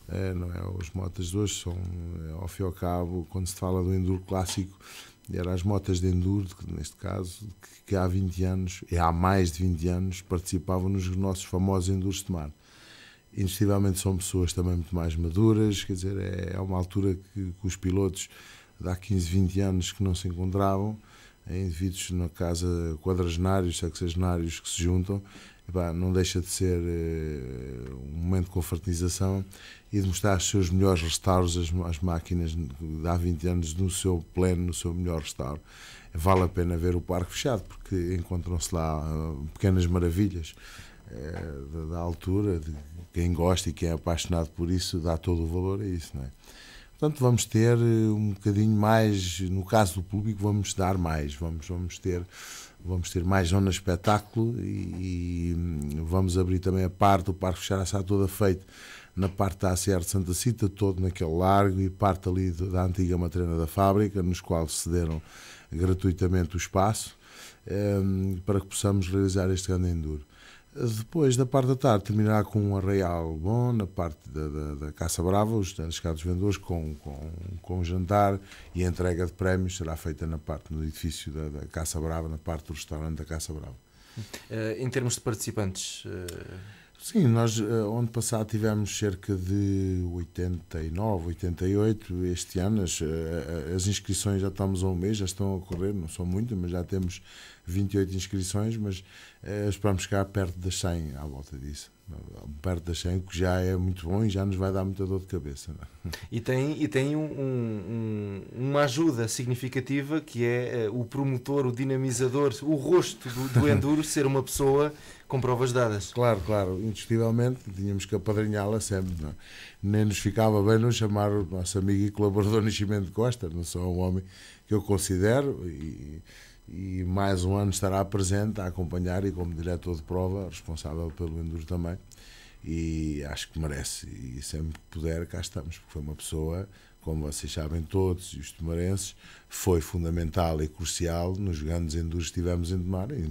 eh, não é? As motas de hoje são, eh, ao fim e ao cabo, quando se fala do enduro clássico, eram as motas de enduro, que, neste caso, que, que, há 20 anos, e há mais de 20 anos, participavam nos nossos famosos enduros de mar. Indiscutivelmente são pessoas também muito mais maduras, quer dizer, é, é uma altura que, que, os pilotos de há 15, 20 anos que não se encontravam, é, indivíduos na casa quadragenários, sexagenários que se juntam epá, não deixa de ser uh, um momento de confraternização e de mostrar os seus melhores restauros, as, as máquinas de há 20 anos no seu pleno, no seu melhor restauro. Vale a pena ver o parque fechado, porque encontram-se lá uh, pequenas maravilhas uh, da, da, altura, de quem gosta e quem é apaixonado por isso dá todo o valor a isso, não é? Portanto, vamos ter um bocadinho mais, no caso do público, vamos dar mais, vamos, vamos ter vamos ter mais zonas de espetáculo e, e, hum, vamos abrir também a parte o Parque Fechar está toda feita na parte da ACR de Santa Cita, todo naquele largo e parte ali da antiga matrena da fábrica, nos quais cederam gratuitamente o espaço, um, para que possamos realizar este grande enduro. Depois, da parte da tarde, terminará com um arraial bom, na parte da, da, da Caça Brava, os estandes cá vendedores, com, com, com jantar e a entrega de prémios será feita na parte, no edifício da, da Caça Brava, na parte do restaurante da Caça Brava. Uh, em termos de participantes... Uh Sim, nós ano eh, passado tivemos cerca de 89, 88. Este ano as, eh, as inscrições já estamos a um mês, já estão a ocorrer, não são muitas, mas já temos 28 inscrições, mas eh, esperamos chegar perto das 100 à volta disso perto da 100, que já é muito bom e já nos vai dar muita dor de cabeça. É? E tem, e tem um, um, uma ajuda significativa que é eh, o promotor, o dinamizador, o rosto do, do Enduro ser uma pessoa com provas dadas. Claro, claro, indiscutivelmente tínhamos que apadrinhá-la sempre. Não? É? Nem nos ficava bem não chamar o nosso amigo e colaborador Nascimento Costa, não só um homem que eu considero e e mais um ano estará presente a acompanhar e como diretor de prova, responsável pelo Enduro também. E acho que merece. E sempre que puder, cá estamos, porque foi uma pessoa, como vocês sabem todos, e os tomarenses, foi fundamental e crucial nos grandes enduros que tivemos em Tomar, e,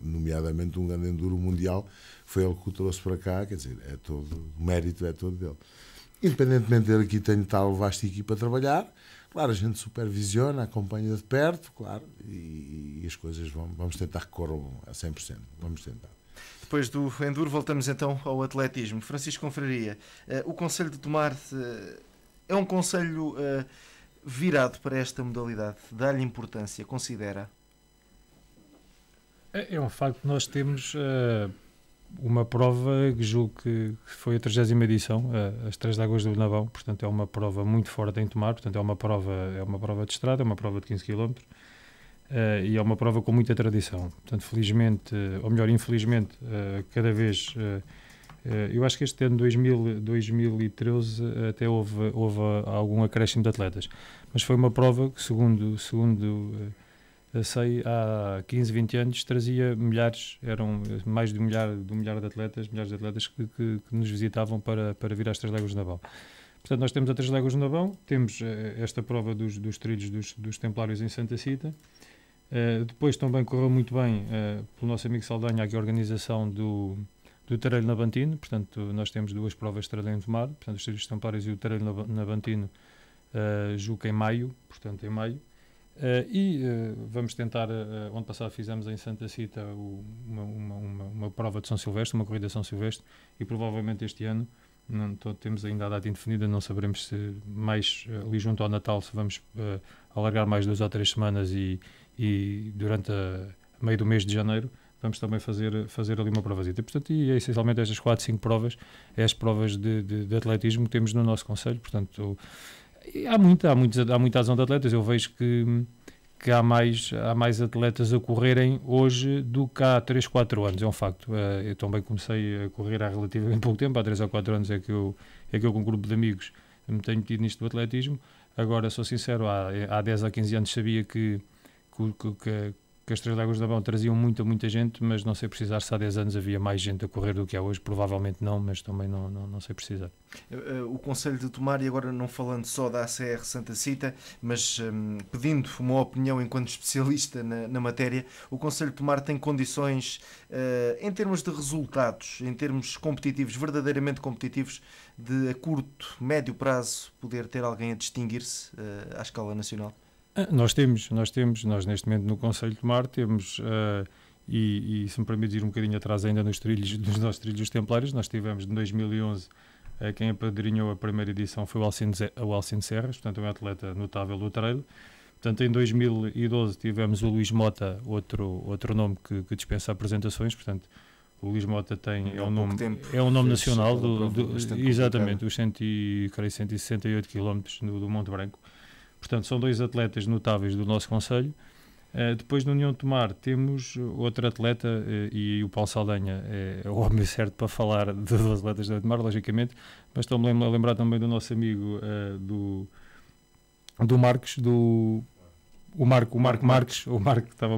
nomeadamente um grande enduro mundial, foi ele que o trouxe para cá, quer dizer, é todo, o mérito é todo dele. Independentemente dele aqui tenho tal vasta equipa a trabalhar, Claro, a gente supervisiona, acompanha de perto, claro, e, e as coisas vão, vamos tentar que corram a 100%. Vamos tentar. Depois do Enduro, voltamos então ao atletismo. Francisco Confraria, uh, o Conselho de Tomar uh, é um conselho uh, virado para esta modalidade? Dá-lhe importância? Considera? É, é um facto que nós temos uma prova que julgo que foi a 30 edição, as Três Águas do Navão, portanto é uma prova muito forte em tomar, portanto é uma prova, é uma prova de estrada, é uma prova de 15 km. Eh, e é uma prova com muita tradição. Portanto, felizmente, eh, ou melhor, infelizmente, eh, cada vez. eu acho que este ano, 2000, 2013, até houve, houve algum acréscimo de atletas. Mas foi uma prova que, segundo, segundo sei, há 15, 20 anos trazia milhares, eram mais de um milhar, de um milhar de atletas, milhares de atletas que, que, que nos visitavam para, para vir às Três Léguas de Nabão. Portanto, nós temos a Três Léguas de Nabão, temos eh, esta prova dos, dos trilhos dos, dos Templários em Santa Cita, eh, depois também correu muito bem, eh, pelo nosso amigo Saldanha, aqui a organização do, do Tarelho Nabantino, portanto, nós temos duas provas de Tarelho de Mar, portanto, os trilhos Templários e o Tarelho Nabantino, uh, em maio, portanto, em maio, Uh, e uh, vamos tentar, uh, onde passado fizemos em Santa Cita o, uma, uma, uma, uma, prova de São Silvestre, uma corrida de São Silvestre, e provavelmente este ano, não tô, temos ainda a data indefinida, não saberemos se mais ali junto ao Natal, se vamos alargar mais duas ou três semanas e, e durante a, meio do mês de janeiro, vamos também fazer, fazer ali uma provazita Portanto, e é essencialmente estas quatro cinco provas, é as provas de, de, de atletismo que temos no nosso Conselho, portanto... O, Há, muita, há, muitos, há muita adesão de atletas. Eu vejo que, que há, mais, há mais atletas a correrem hoje do que há 3, 4 anos. É um facto. Eh, eu também comecei a correr há relativamente pouco tempo. Há 3 ou 4 anos é que eu, é que eu com um grupo de amigos, me tenho metido nisto do atletismo. Agora, sou sincero, há, há 10 ou 15 anos sabia que, que, que que as Três Léguas da Bão traziam muita, muita gente, mas não sei precisar se há 10 anos havia mais gente a correr do que há é hoje, provavelmente não, mas também não, não, não sei precisar. Eh, eh, o Conselho de Tomar, e agora não falando só da ACR Santa Cita, mas um, pedindo uma opinião enquanto especialista na, na, matéria, o Conselho de Tomar tem condições, uh, em termos de resultados, em termos competitivos, verdadeiramente competitivos, de a curto, médio prazo, poder ter alguém a distinguir-se uh, à escala nacional? Ah, nós temos, nós temos, nós neste momento no Conselho de Mar temos, uh, e, e, se me permite ir um bocadinho atrás ainda nos trilhos, dos nossos trilhos templários, nós tivemos de 2011 uh, ah, quem apadrinhou a primeira edição foi o Alcine o Serras, portanto é um atleta notável do trail. Portanto, em 2012 tivemos o Luís Mota, outro, outro nome que, que dispensa apresentações, portanto o Luís Mota tem, é, é um nome, é um nome nacional, do, do, exatamente, os 100, 168 km do, do Monte Branco. Portanto, são dois atletas notáveis do nosso Conselho. Uh, depois no União de Tomar temos outro atleta uh, e o Paulo Saldanha é, é o homem certo para falar de dos atletas da União de Tomar, logicamente, mas estou-me a lembrar também do nosso amigo uh, do, do Marcos, do o Marco, o Marco Marques, o Marco estava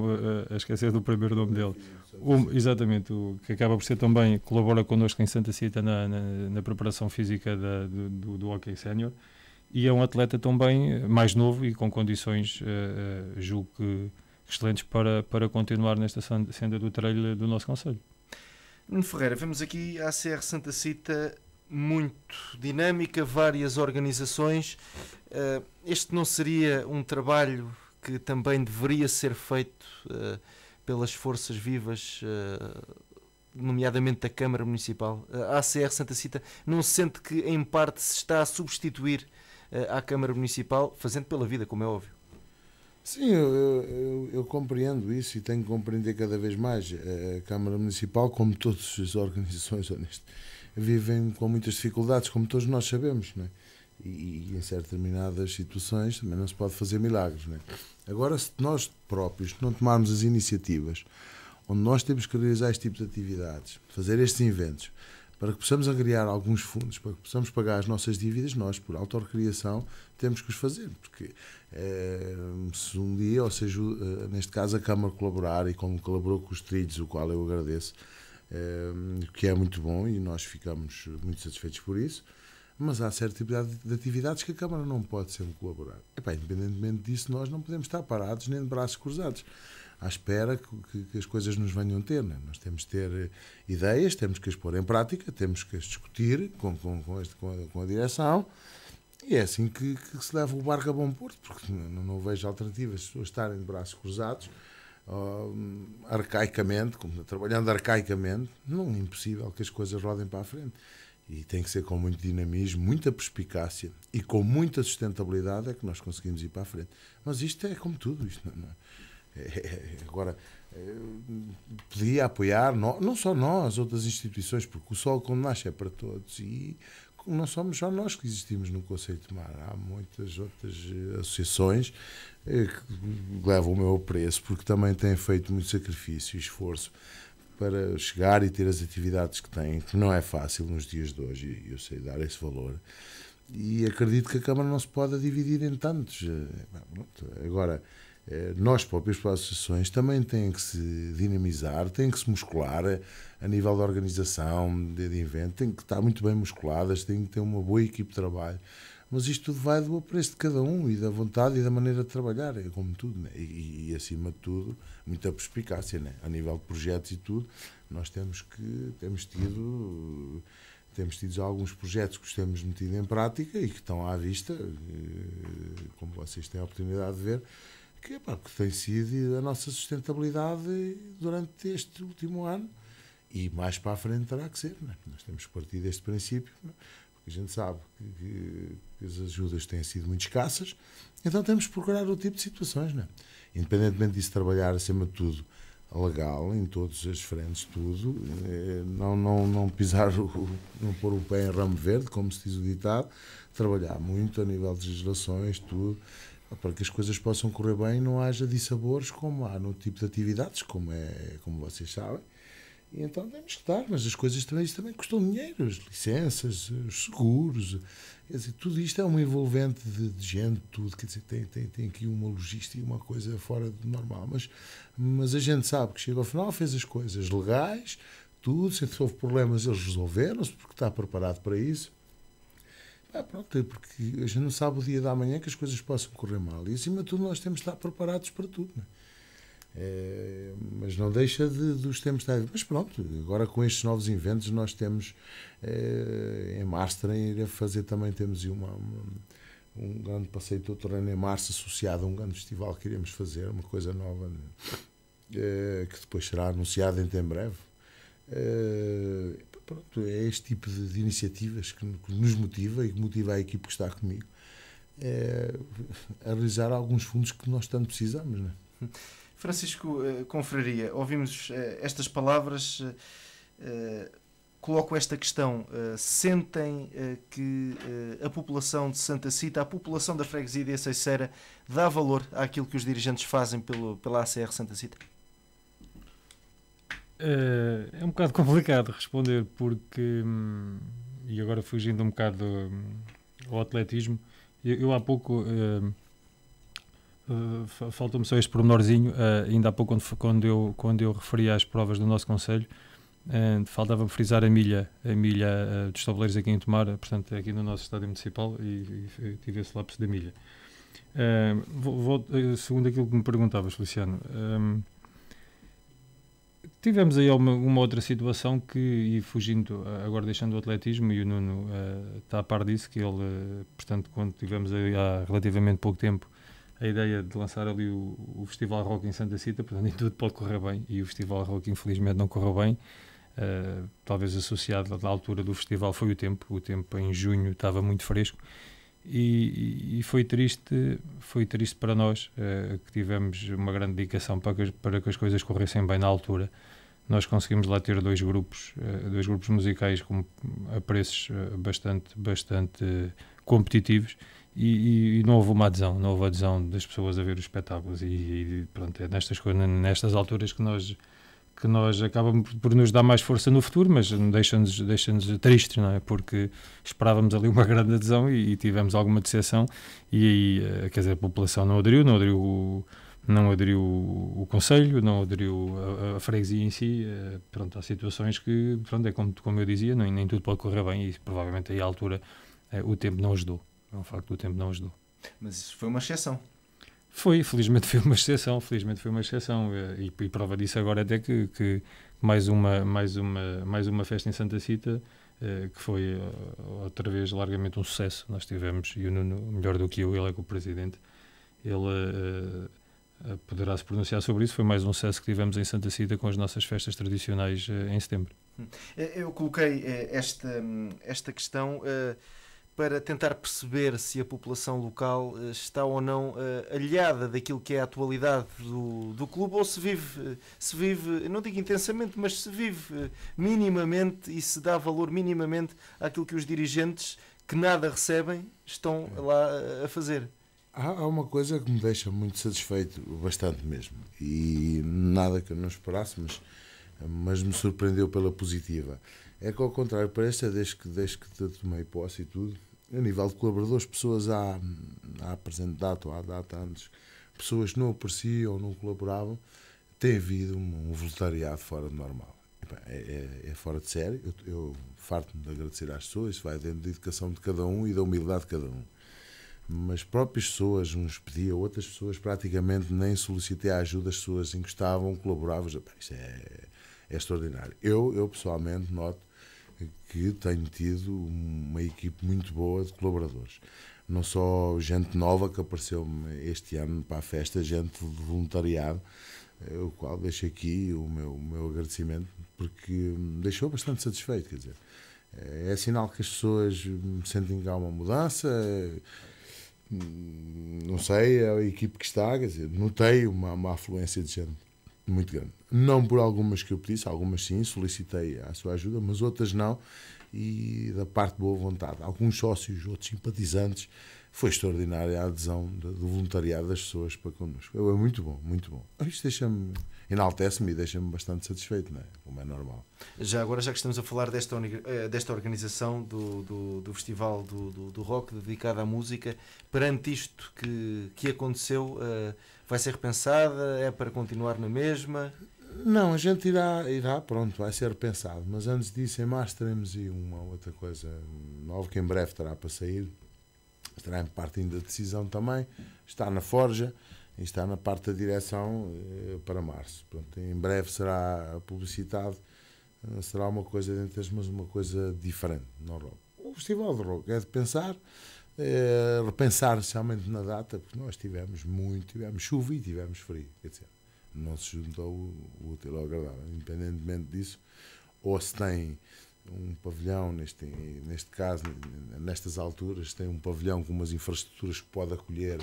a esquecer do primeiro nome dele. O, exatamente, o, que acaba por ser também, colabora connosco em Santa Cita na, na, na preparação física da, do, do, do hockey sénior e é um atleta também mais novo e com condições, uh, julgo que excelentes para, para continuar nesta senda do trailer do nosso Conselho. Nuno Ferreira, vemos aqui a ACR Santa Cita muito dinâmica, várias organizações. Uh, este não seria um trabalho que também deveria ser feito uh, pelas forças vivas, uh, nomeadamente da Câmara Municipal? a ACR Santa Cita não sente que, em parte, se está a substituir eh, à Câmara Municipal, fazendo pela vida, como é óbvio. Sim, eu, eu, eu, compreendo isso e tenho que compreender cada vez mais. A Câmara Municipal, como todas as organizações, honestas vivem com muitas dificuldades, como todos nós sabemos, não é? e, e, em certas determinadas situações também não se pode fazer milagres. Não é? Agora, se nós próprios não tomarmos as iniciativas onde nós temos que realizar este tipo de atividades, fazer estes eventos, para que possamos agregar alguns fundos, para que possamos pagar as nossas dívidas, nós, por autorrecriação, temos que os fazer, porque eh, se um dia, ou seja, eh, neste caso a Câmara colaborar e como colaborou com os trilhos, o qual eu agradeço, eh, que é muito bom e nós ficamos muito satisfeitos por isso, mas há certa tipo de atividades que a Câmara não pode sempre colaborar. independentemente disso, nós não podemos estar parados nem de braços cruzados à espera que, que as coisas nos venham ter. Né? Nós temos de ter eh, ideias, temos que as pôr em prática, temos que as discutir com, com, com, este, com, a, com a direção. E é assim que, que, se leva o barco a bom porto, porque não, não vejo alternativas. As pessoas estarem de braços cruzados, uh, arcaicamente, como, trabalhando arcaicamente, não é impossível que as coisas rodem para a frente. E tem que ser com muito dinamismo, muita perspicácia e com muita sustentabilidade é que nós conseguimos ir para a frente. Mas isto é como tudo, isto não, não é? É, é, é, agora, podia apoiar, não, não só nós, outras instituições, porque o sol, quando nasce, é para todos. E não somos só nós que existimos no conceito de Mar. Há muitas outras eh, associações eh, que levam o meu preço, porque também têm feito muito sacrifício e esforço para chegar e ter as atividades que têm, que não é fácil nos dias de hoje, e eu sei dar esse valor. E acredito que a Câmara não se pode dividir em tantos. Eh, agora eh, nós próprios para as associações também têm que se dinamizar, têm que se muscular eh, a, nível da organização, de, de evento, têm que estar muito bem musculadas, têm que ter uma boa equipe de trabalho. Mas isto tudo vai do apreço de cada um e da vontade e da maneira de trabalhar, é como tudo, né? e, e, acima de tudo, muita perspicácia, né? a nível de projetos e tudo, nós temos que temos tido temos tido alguns projetos que os temos metido em prática e que estão à vista, eh, como vocês têm a oportunidade de ver, que, pá, que tem sido a nossa sustentabilidade durante este último ano e mais para a frente terá que ser. Né? Nós temos que partir deste princípio, né? porque a gente sabe que, que, as ajudas têm sido muito escassas, então temos que procurar outro tipo de situações. Né? Independentemente disso, trabalhar acima de tudo legal em todas as frentes tudo eh, não não não pisar o, não pôr o pé em ramo verde como se diz o ditado trabalhar muito a nível de legislações tudo para que as coisas possam correr bem não haja dissabores como há no tipo de atividades, como, é, como vocês sabem. E então temos que dar, mas as coisas também, isso também custam dinheiro, as licenças, os seguros, quer dizer, tudo isto é um envolvente de, de gente, tudo, quer dizer, tem, tem, tem aqui uma logística e uma coisa fora do normal, mas, mas a gente sabe que chega ao final, fez as coisas legais, tudo, se houve problemas eles resolveram-se, porque está preparado para isso, ah, pronto, é porque a gente não sabe o dia da manhã que as coisas possam correr mal. E acima de tudo, nós temos de estar preparados para tudo. É? é? mas não deixa de, dos tempos estar Mas pronto, agora com estes novos inventos, nós temos é, em março irei fazer também temos uma, uma, um grande passeio todo terreno em março associado a um grande festival que iremos fazer, uma coisa nova é? é, que depois será anunciada em breve. Pronto, é este tipo de, de iniciativas que, que, nos motiva e que motiva a equipe que está comigo é, a realizar alguns fundos que nós tanto precisamos. Né? Francisco uh, Confraria, ouvimos uh, estas palavras. Uh, coloco esta questão. sentem que a população de Santa Cita, a população da freguesia de Aceiceira, dá valor àquilo que os dirigentes fazem pelo, pela ACR Santa Cita? Uh, é um bocado complicado responder, porque. Hum, e agora fugindo um bocado hum, ao atletismo, eu, eu há pouco. Hum, eh, falta-me só este pormenorzinho, uh, ainda há pouco quando, quando, eu, quando eu referi às provas do nosso Conselho, uh, faltava-me frisar a milha, a milha uh, dos tabuleiros aqui em Tomar, portanto é aqui no nosso estádio municipal e, e tive esse lapso da milha. Vou, vou, segundo aquilo que me perguntavas, Luciano, hum, Tivemos aí uma, uma, outra situação que, e fugindo, eh, agora deixando o atletismo, e o Nuno uh, está a par disso, que ele, uh, portanto, quando tivemos aí há relativamente pouco tempo a ideia de lançar ali o, o Festival Rock em Santa Cita, portanto, nem tudo pode correr bem, e o Festival Rock, infelizmente, não correu bem. Uh, talvez associado à altura do festival foi o tempo, o tempo em junho estava muito fresco e, e, foi triste foi triste para nós uh, que tivemos uma grande dedicação para que, para que as coisas corressem bem na altura nós conseguimos lá ter dois grupos uh, dois grupos musicais com a preços eh, bastante bastante competitivos e, e, e, não houve uma adesão não houve adesão das pessoas a ver os espetáculos e, pronto é nestas coisas nestas alturas que nós que nós acabamos por nos dar mais força no futuro, mas deixa-nos deixa, -nos, tristes, não é? Porque esperávamos ali uma grande adesão e, e tivemos alguma decepção e aí, eh, quer dizer, a população não aderiu, não aderiu o, não aderiu o Conselho, não aderiu a, a freguesia em si. Eh, pronto, há situações que, pronto, é como, como eu dizia, nem, nem tudo pode correr bem e provavelmente aí à altura é, o tempo não ajudou. É um facto, o tempo não ajudou. Mas isso foi uma exceção. Foi, felizmente foi uma exceção, felizmente foi uma exceção eh, e, e prova disso agora até que, que, mais uma mais uma mais uma festa em Santa Cita eh, que foi eh, outra vez largamente um sucesso. Nós tivemos e o Nuno melhor do que eu, ele é que o presidente, ele eh, poderá se pronunciar sobre isso. Foi mais um sucesso que tivemos em Santa Cita com as nossas festas tradicionais eh, em setembro. Hum. Eh, eu coloquei esta hum, esta questão para tentar perceber se a população local eh, está ou não uh, alheada daquilo que é a atualidade do, do clube ou se vive, eh, se vive, não digo intensamente, mas se vive minimamente e se dá valor minimamente àquilo que os dirigentes que nada recebem estão é. lá a fazer. Há, uma coisa que me deixa muito satisfeito, bastante mesmo, e nada que eu não esperasse, mas, mas me surpreendeu pela positiva é que ao contrário, parece desde que, desde que te tomei posse e tudo, a nível de colaboradores, pessoas há, há presente data ou há data antes, pessoas que não apreciam ou não colaboravam, tem havido um, um voluntariado fora do normal. É, é, é, fora de série. Eu, eu farto-me de agradecer às pessoas, isso vai dentro da educação de cada um e da humildade de cada um. Mas próprias pessoas, uns pediam, outras pessoas praticamente nem solicitei a ajuda, as pessoas encostavam, colaboravam. Bem, isso é, é, extraordinário. Eu, eu pessoalmente noto que tenho tido uma equipe muito boa de colaboradores. Não só gente nova que apareceu este ano para a festa, gente de voluntariado, eh, o qual deixo aqui o meu, o meu agradecimento, porque me deixou bastante satisfeito. Quer dizer, eh, é sinal que as pessoas hum, sentem que há uma mudança. Hum, não sei, é a equipe que está, quer dizer, notei uma, uma afluência de gente muito grande. Não por algumas que eu pedisse, algumas sim, solicitei a sua ajuda, mas outras não, e da parte de boa vontade. Alguns sócios, outros simpatizantes, foi extraordinária a adesão do voluntariado das pessoas para connosco. É muito bom, muito bom. Isto deixa-me enaltece-me e deixa-me bastante satisfeito, não é? como é normal. Já agora, já que estamos a falar desta, eh, desta organização do, do, do Festival do, do, do, Rock dedicado à música, perante isto que, que aconteceu, uh, vai ser repensada? É para continuar na mesma? Não, a gente irá, irá, pronto, vai ser repensado. Mas antes disso, em março teremos aí uma outra coisa nova que em breve estará para sair. Estará em parte ainda decisão também. Está na forja e está na parte da direção eh, para março. em breve será publicitado, eh, será uma coisa dentro das mas uma coisa diferente no rock. O Festival de Rock é de pensar, é, repensar especialmente na data, porque nós tivemos muito, tivemos chuva e tivemos frio, quer dizer, não se juntou o útil ao agradável, independentemente disso, ou se tem um pavilhão, neste, neste caso, nestas alturas, tem um pavilhão com umas infraestruturas que pode acolher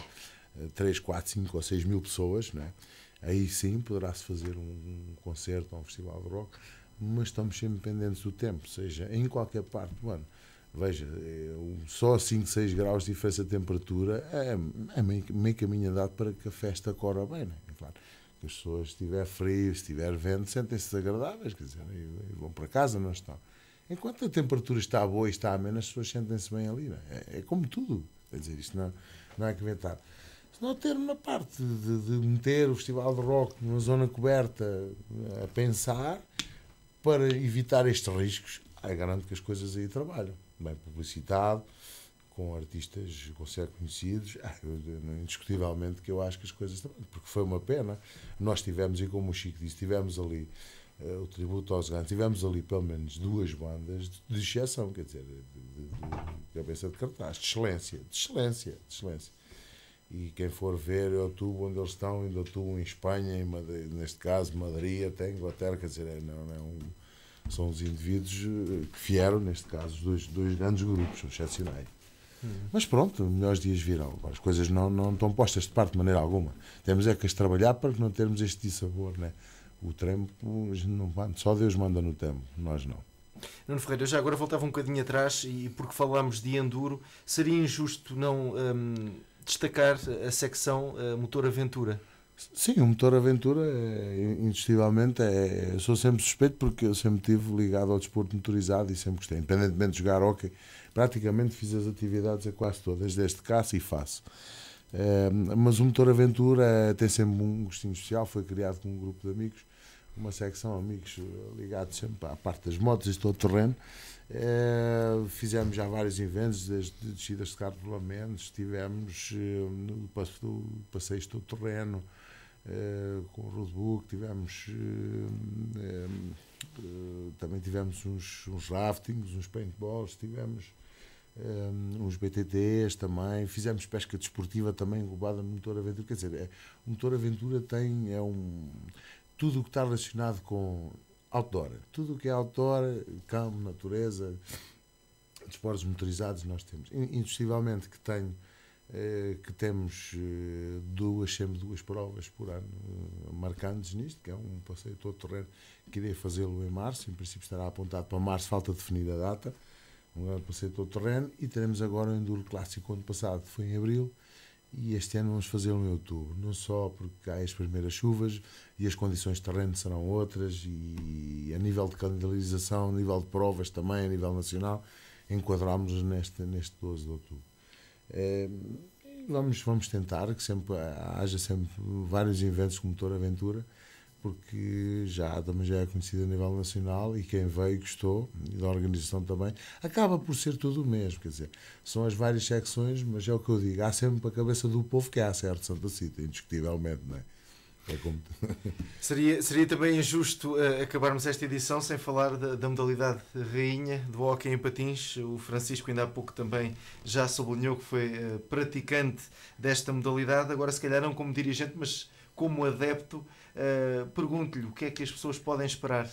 3, 4, 5 ou 6 mil pessoas, não é? aí sim poderá-se fazer um concerto ou um festival de rock, mas estamos sempre pendentes do tempo, seja em qualquer parte do ano. Veja, eh, só 5, 6 graus de diferença de temperatura é, é meio, meio caminho andado para que a festa corra bem, não é? Claro que as pessoas, se tiver frio, se tiver vento, sentem-se desagradáveis, quer dizer, e, vão para casa, não estão. Enquanto a temperatura está boa e está amena, as pessoas sentem-se bem ali, não é? é? É como tudo, quer dizer, isto não, não é que inventar não ter uma parte de, de meter o festival de rock numa zona coberta eh, a pensar para evitar estes riscos, ah, garanto que as coisas aí trabalham. Bem publicitado, com artistas considero conhecidos, ah, indiscutivelmente que eu acho que as coisas trabalham, porque foi uma pena. Nós tivemos, e como o Chico disse, tivemos ali uh, o tributo aos grandes tivemos ali pelo menos duas bandas de, de exceção, quer dizer, de, de, de cabeça de cartaz, de excelência, de excelência, de excelência e quem for ver eu atuo onde eles estão, ainda atuo em Espanha, em Madrid, neste caso Madrid, até Inglaterra, quer dizer, é, não, é um, são os indivíduos eh, que vieram, neste caso, dois, dois grandes grupos, excepcionais. Uhum. Mas pronto, melhores dias virão. As coisas não, não estão postas de parte de maneira alguma. Temos é que as trabalhar para não termos este dissabor, né? O tempo, não, só Deus manda no tempo, nós não. Nuno Ferreira, já agora voltava um bocadinho atrás e porque falámos de enduro, seria injusto não hum, destacar a secção uh, motor aventura. Sim, o motor aventura, é, indiscutivelmente, é, eu sou sempre suspeito porque eu sempre estive ligado ao desporto motorizado e sempre gostei. Independentemente de jogar hockey, praticamente fiz as atividades a quase todas, desde caça e faço. É, mas o motor aventura tem sempre um gostinho especial, foi criado com um grupo de amigos, uma secção amigos ligados sempre à parte das motos e todo o terreno. Eh, fizemos já vários eventos, desde descidas de carro de rolamentos, tivemos eh, no passeio passeios do terreno eh, com o roadbook, tivemos também tivemos uns, uns raftings, uns paintballs, tivemos uns BTTs também, fizemos pesca desportiva também englobada no motor aventura, quer dizer, é, o motor aventura tem, é um, tudo o que está relacionado com outdoor. Tudo o que é outdoor, campo, natureza, desportos motorizados, nós temos. Indiscutivelmente que tenho eh, que temos eh, duas, sempre duas provas por ano eh, marcantes nisto, que é um passeio todo terreno que irei fazê-lo em março, em princípio estará apontado para março, falta definida a data, um grande passeio todo terreno, e teremos agora o Enduro Clássico ano passado, foi em abril, e este ano vamos fazê-lo em outubro, não só porque há as primeiras chuvas e as condições de terreno serão outras, e a nível de canalização, a nível de provas também, a nível nacional, enquadrámos-nos neste, neste 12 de outubro. É, vamos, vamos tentar que sempre haja sempre vários eventos com motor aventura porque já também já é conhecida a nível nacional e quem veio gostou, e da organização também, acaba por ser tudo o mesmo, quer dizer, são as várias secções, mas é o que eu digo, há sempre a cabeça do povo que é a certo Santa Cita, indiscutivelmente, não é? é como... seria, seria também injusto uh, acabarmos esta edição sem falar da, da modalidade rainha do hóquei em patins. O Francisco ainda há pouco também já sublinhou que foi uh, praticante desta modalidade, agora se calhar não como dirigente, mas como adepto, eh, pergunto-lhe o que é que as pessoas podem esperar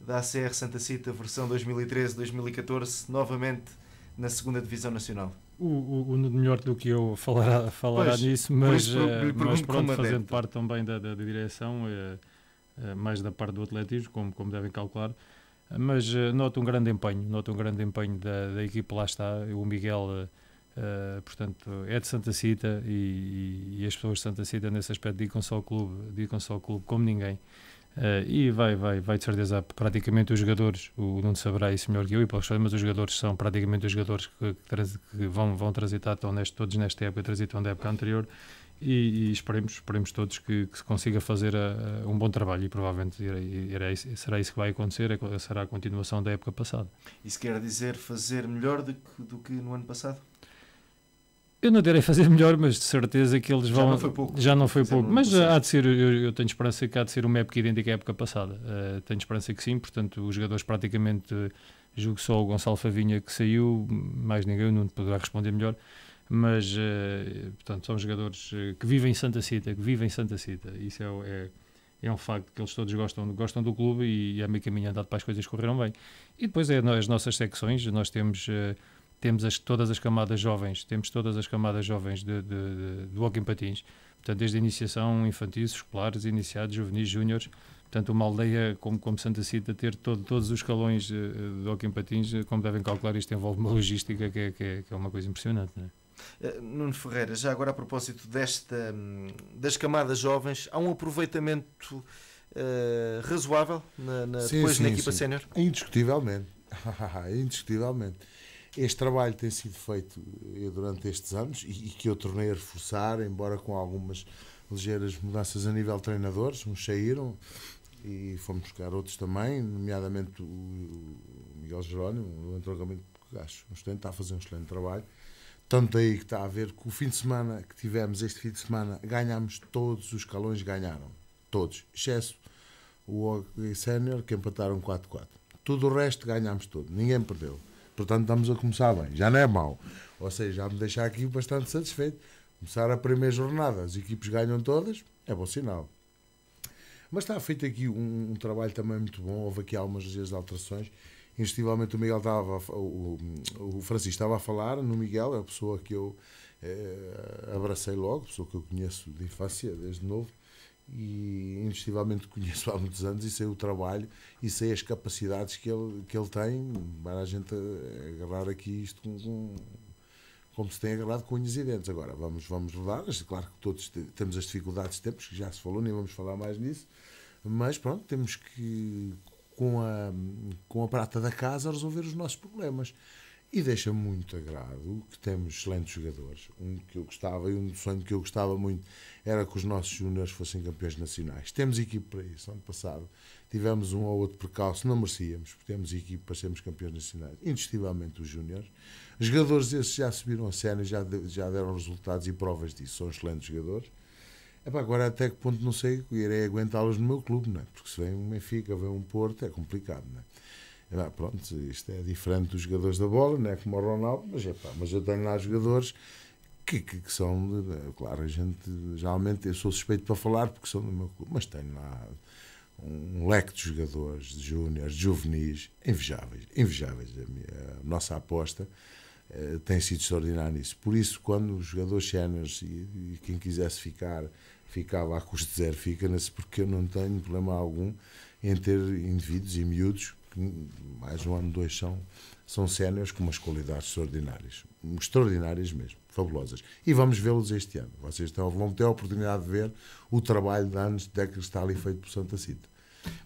da ACR Santa Cita versão 2013-2014, novamente na segunda Divisão Nacional. O, o, o, melhor do que eu falará, falará pois, nisso, mas, eh, mas pronto, fazendo parte também da, da, da direção, é, é, mais da parte do atletismo, como, como devem calcular, mas noto um grande empenho, noto um grande empenho da, da equipe, lá está, o Miguel... Eh, portanto, é de Santa Cita e, e, e, as pessoas de Santa Cita, nesse aspecto, dedicam-se ao clube, dedicam-se ao clube como ninguém. Uh, e vai, vai, vai de certeza, praticamente os jogadores, o Nuno saberá isso melhor que eu e pelo mas os jogadores são praticamente os jogadores que, que, que vão, vão transitar, estão neste, todos nesta época, transitam da época anterior e, e esperemos, esperemos todos que, que se consiga fazer a, eh, a um bom trabalho e provavelmente será isso que vai acontecer, é, será a continuação da época passada. Isso quer dizer fazer melhor do que, do que no ano passado? Eu não terei fazer melhor, mas de certeza que eles vão. Já não foi pouco. Já não foi é pouco. Mas eh, há de ser, eu, eu, tenho esperança que há de ser uma época idêntica à época passada. Uh, tenho esperança que sim, portanto, os jogadores praticamente. Uh, julgo só o Gonçalo Favinha que saiu, mais ninguém, não poderá responder melhor. Mas, uh, portanto, são jogadores que vivem em Santa Cita, que vivem em Santa Cita. Isso é, é, é um facto que eles todos gostam, gostam do clube e a meio caminho andado para as coisas correram bem. E depois é as nossas secções, nós temos. Uh, temos as, todas as camadas jovens, temos todas as camadas jovens de, de, de walking patins, portanto, desde a iniciação infantis, escolares, iniciados, juvenis, júniores, portanto, uma aldeia como, como Santa Cita ter todo, todos os escalões eh, eh, de walking patins, eh, como devem calcular, isto envolve uma logística que é, que é, que é uma coisa impressionante, não é? Nuno Ferreira, já agora a propósito desta, hum, das camadas jovens, há um aproveitamento uh, razoável na, na, sim, depois sim, na equipa sénior? Indiscutivelmente. Indiscutivelmente. Este trabalho tem sido feito eh, durante estes anos e, e que eu tornei a reforçar, embora com algumas ligeiras mudanças a nível de treinadores, uns saíram e fomos buscar outros também, nomeadamente o Miguel Jerónimo, o entroncamento, porque acho um excelente, está a fazer um excelente trabalho. Tanto aí que está a ver que o fim de semana que tivemos, este fim de semana, ganhámos todos os calões, ganharam. Todos. Excesso o Sénior, que empataram 4-4. Tudo o resto ganhámos todo. Ninguém perdeu. Portanto, estamos a começar bem. Já não é mau. Ou seja, já me deixa aqui bastante satisfeito. Começar a primeira jornada, as equipes ganham todas, é bom sinal. Mas está feito aqui um, um trabalho também muito bom. Houve aqui algumas vezes alterações. Instintivamente o Miguel estava, o, o Francisco estava a falar no Miguel, é a pessoa que eu eh, abracei logo, pessoa que eu conheço de infância, desde novo e investigavelmente conheço há muitos anos e sei o trabalho e sei as capacidades que ele, que ele tem para a gente agarrar aqui isto com, com, como se tem agarrado unhas e dentes. Agora, vamos, vamos rodar, claro que todos temos as dificuldades que temos, que já se falou, nem vamos falar mais nisso, mas pronto, temos que, com a, com a prata da casa, resolver os nossos problemas. E deixa muito agrado que temos excelentes jogadores. Um que eu gostava e um sonho que eu gostava muito era que os nossos júniores fossem campeões nacionais. Temos equipe para isso. Ano passado tivemos um ou outro percalço, não merecíamos, porque temos equipe para sermos campeões nacionais. Indiscutivelmente os júniores. Jogadores esses já subiram a cena, já, já deram resultados e provas disso. São excelentes jogadores. Epá, agora até que ponto não sei, irei aguentá-los no meu clube, não é? Porque se vem um Benfica, vem um Porto, é complicado, não é? Epá, ah, pronto, isto é diferente dos jogadores da bola, não é como o Ronaldo, mas, epá, é mas eu tenho lá jogadores que, que, que são, de, claro, a gente, geralmente eu sou suspeito para falar porque são do meu clube, mas tenho lá um leque de jogadores, de júniores, de juvenis, invejáveis, invejáveis. A, minha, a nossa aposta eh, tem sido extraordinária nisso. Por isso, quando os jogadores cenas e, e, quem quisesse ficar, ficava a custo zero, fica-se, porque eu não tenho problema algum em ter indivíduos e miúdos mais um ano, dois são, são séniores com umas qualidades extraordinárias. Extraordinárias mesmo, fabulosas. E vamos vê-los este ano. Vocês estão, vão ter a oportunidade de ver o trabalho de anos, de décadas que está ali feito por Santa Cita.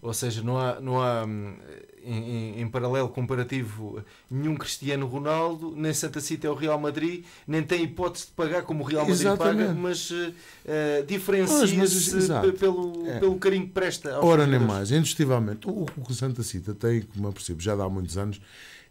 Ou seja, não há, não há hum, em, em paralelo comparativo nenhum Cristiano Ronaldo, nem Santa Cita é o Real Madrid, nem tem hipótese de pagar como o Real Madrid Exatamente. paga, mas uh, diferencia-se eh, pelo, é. pelo carinho que presta. Ora, nem mais, indistintivamente. O que Santa Cita tem, como eu percebo, já há muitos anos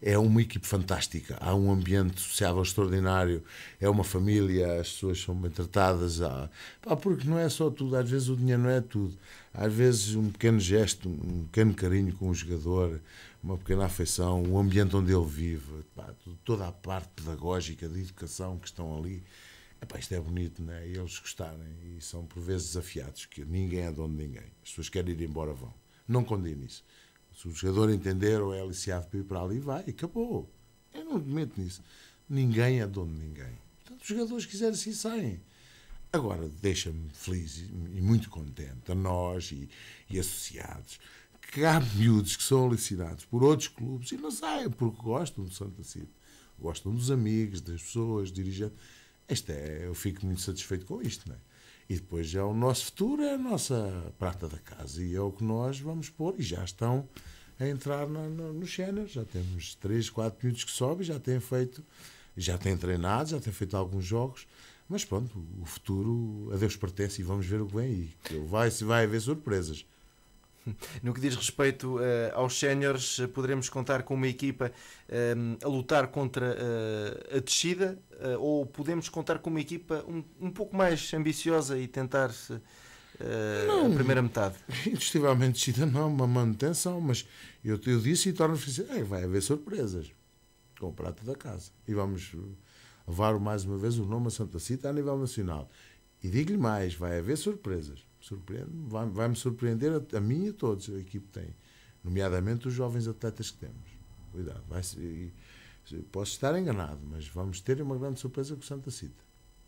é uma equipe fantástica, há um ambiente social extraordinário, é uma família, as pessoas são bem tratadas, há... Pá, porque não é só tudo, às vezes o dinheiro não é tudo, às vezes um pequeno gesto, um pequeno carinho com o jogador, uma pequena afeição, o ambiente onde ele vive, pá, toda a parte pedagógica de educação que estão ali, Epá, isto é bonito, né? é? eles gostarem e são por vezes desafiados, que ninguém é dono de ninguém. As pessoas querem ir embora, vão. Não condeno isso. Se o jogador entender ou é aliciado para ir para ali, vai, acabou. Eu não meto nisso. Ninguém é dono de ninguém. Portanto, os jogadores quiserem assim saem. Agora, deixa-me feliz e, e muito contente, a nós e, e associados, que há miúdos que são aliciados por outros clubes e não saem porque gostam do Santa Cid. Gostam dos amigos, das pessoas, dirigentes. Este é, eu fico muito satisfeito com isto, não é? E depois é o nosso futuro, é a nossa prata da casa e é o que nós vamos pôr. E já estão a entrar nos no, no Já temos 3, 4 minutos que sobe, já têm feito, já têm treinado, já têm feito alguns jogos. Mas pronto, o futuro a Deus pertence e vamos ver o que vem aí. Vai, vai haver surpresas. No que diz respeito uh, aos séniores, eh, poderemos contar com uma equipa um, eh, a lutar contra uh, a descida uh, ou podemos contar com uma equipa um, um pouco mais ambiciosa e tentar não, a primeira metade? Indiscutivelmente, descida não, é uma manutenção, mas eu, eu disse e torno-me é, vai haver surpresas com o prato da casa e vamos levar mais uma vez o nome a Santa Cita a nível nacional. E digo-lhe mais: vai haver surpresas surpreende, vai, vai me surpreender a, a mim e a todos, a equipe tem, nomeadamente os jovens atletas que temos. Cuidado, vai posso estar enganado, mas vamos ter uma grande surpresa com o Santa Cita.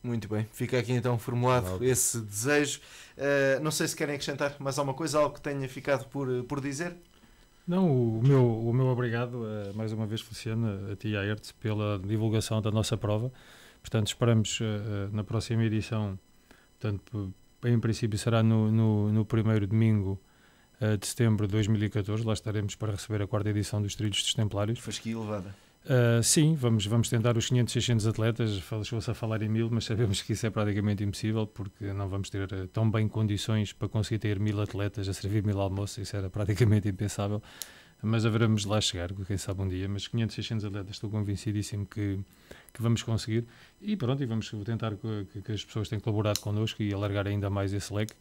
Muito bem, fica aqui então formulado esse desejo. Uh, não sei se querem acrescentar mais alguma coisa, algo que tenha ficado por, eh, por dizer. Não, o meu, o meu obrigado uh, mais uma vez, Feliciano, a ti e a Ertz, pela divulgação da nossa prova. Portanto, esperamos uh, na próxima edição, tanto em princípio será no, no, no primeiro domingo uh, de setembro de 2014. Lá estaremos para receber a quarta edição dos Trilhos dos Templários. Fasquia elevada. Uh, sim, vamos, vamos tentar os 500, 600 atletas. Chegou-se a falar em mil, mas sabemos que isso é praticamente impossível porque não vamos ter eh, tão bem condições para conseguir ter mil atletas a servir mil almoços. Isso era praticamente impensável. Mas haveremos lá chegar, quem sabe um dia. Mas 500, 600 atletas, estou convencidíssimo que que vamos conseguir. E pronto, e vamos tentar que, que as pessoas tenham colaborado connosco e alargar ainda mais esse leque.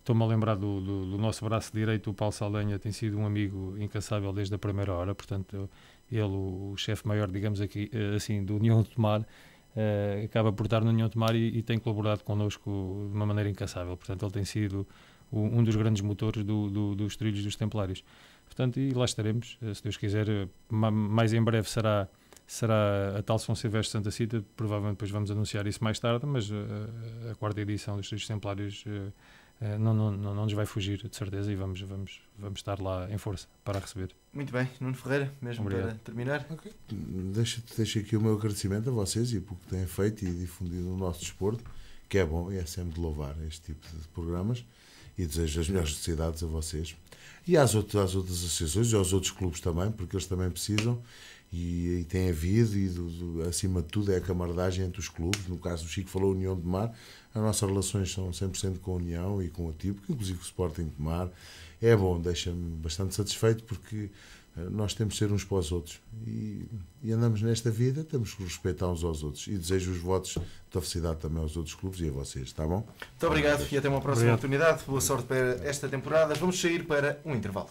Estou-me a lembrar do, do, do, nosso braço direito, o Paulo Saldanha, tem sido um amigo incansável desde a primeira hora, portanto, ele, o, o chefe maior, digamos aqui, eh, assim, do União de Tomar, uh, acaba por estar no União de Tomar e, e, tem colaborado connosco de uma maneira incansável, portanto, ele tem sido o, um dos grandes motores do, dos trilhos dos Templários. Portanto, e lá estaremos, eh, se Deus quiser, mais em breve será será a tal São Silvestre Santa Cita, provavelmente depois vamos anunciar isso mais tarde, mas eh, a quarta edição dos Tristes Templários eh, eh, não, não, não, não nos vai fugir, de certeza, e vamos, vamos, vamos estar lá em força para receber. Muito bem, Nuno Ferreira, mesmo Obrigado. para terminar. Okay. Deixo, deixo aqui o meu agradecimento a vocês e por que têm feito e difundido o nosso desporto, que é bom e é sempre de louvar este tipo de programas. E desejo as melhores necessidades a vocês e às outras, às outras associações e aos outros clubes também, porque eles também precisam e, e, tem havido, e do, do, acima de tudo é a camaradagem entre os clubes. No caso do Chico falou União de Mar, as nossas relações são 100% com a União e com o Tipo, inclusive com o Sporting de Mar. É bom, deixa-me bastante satisfeito porque eh, nós temos de ser uns para os outros e, e andamos nesta vida, temos que respeitar uns aos outros. E desejo os votos de felicidade também aos outros clubes e a vocês, está bom? Muito obrigado e até uma próxima obrigado. oportunidade. Boa sorte para esta temporada. Vamos sair para um intervalo.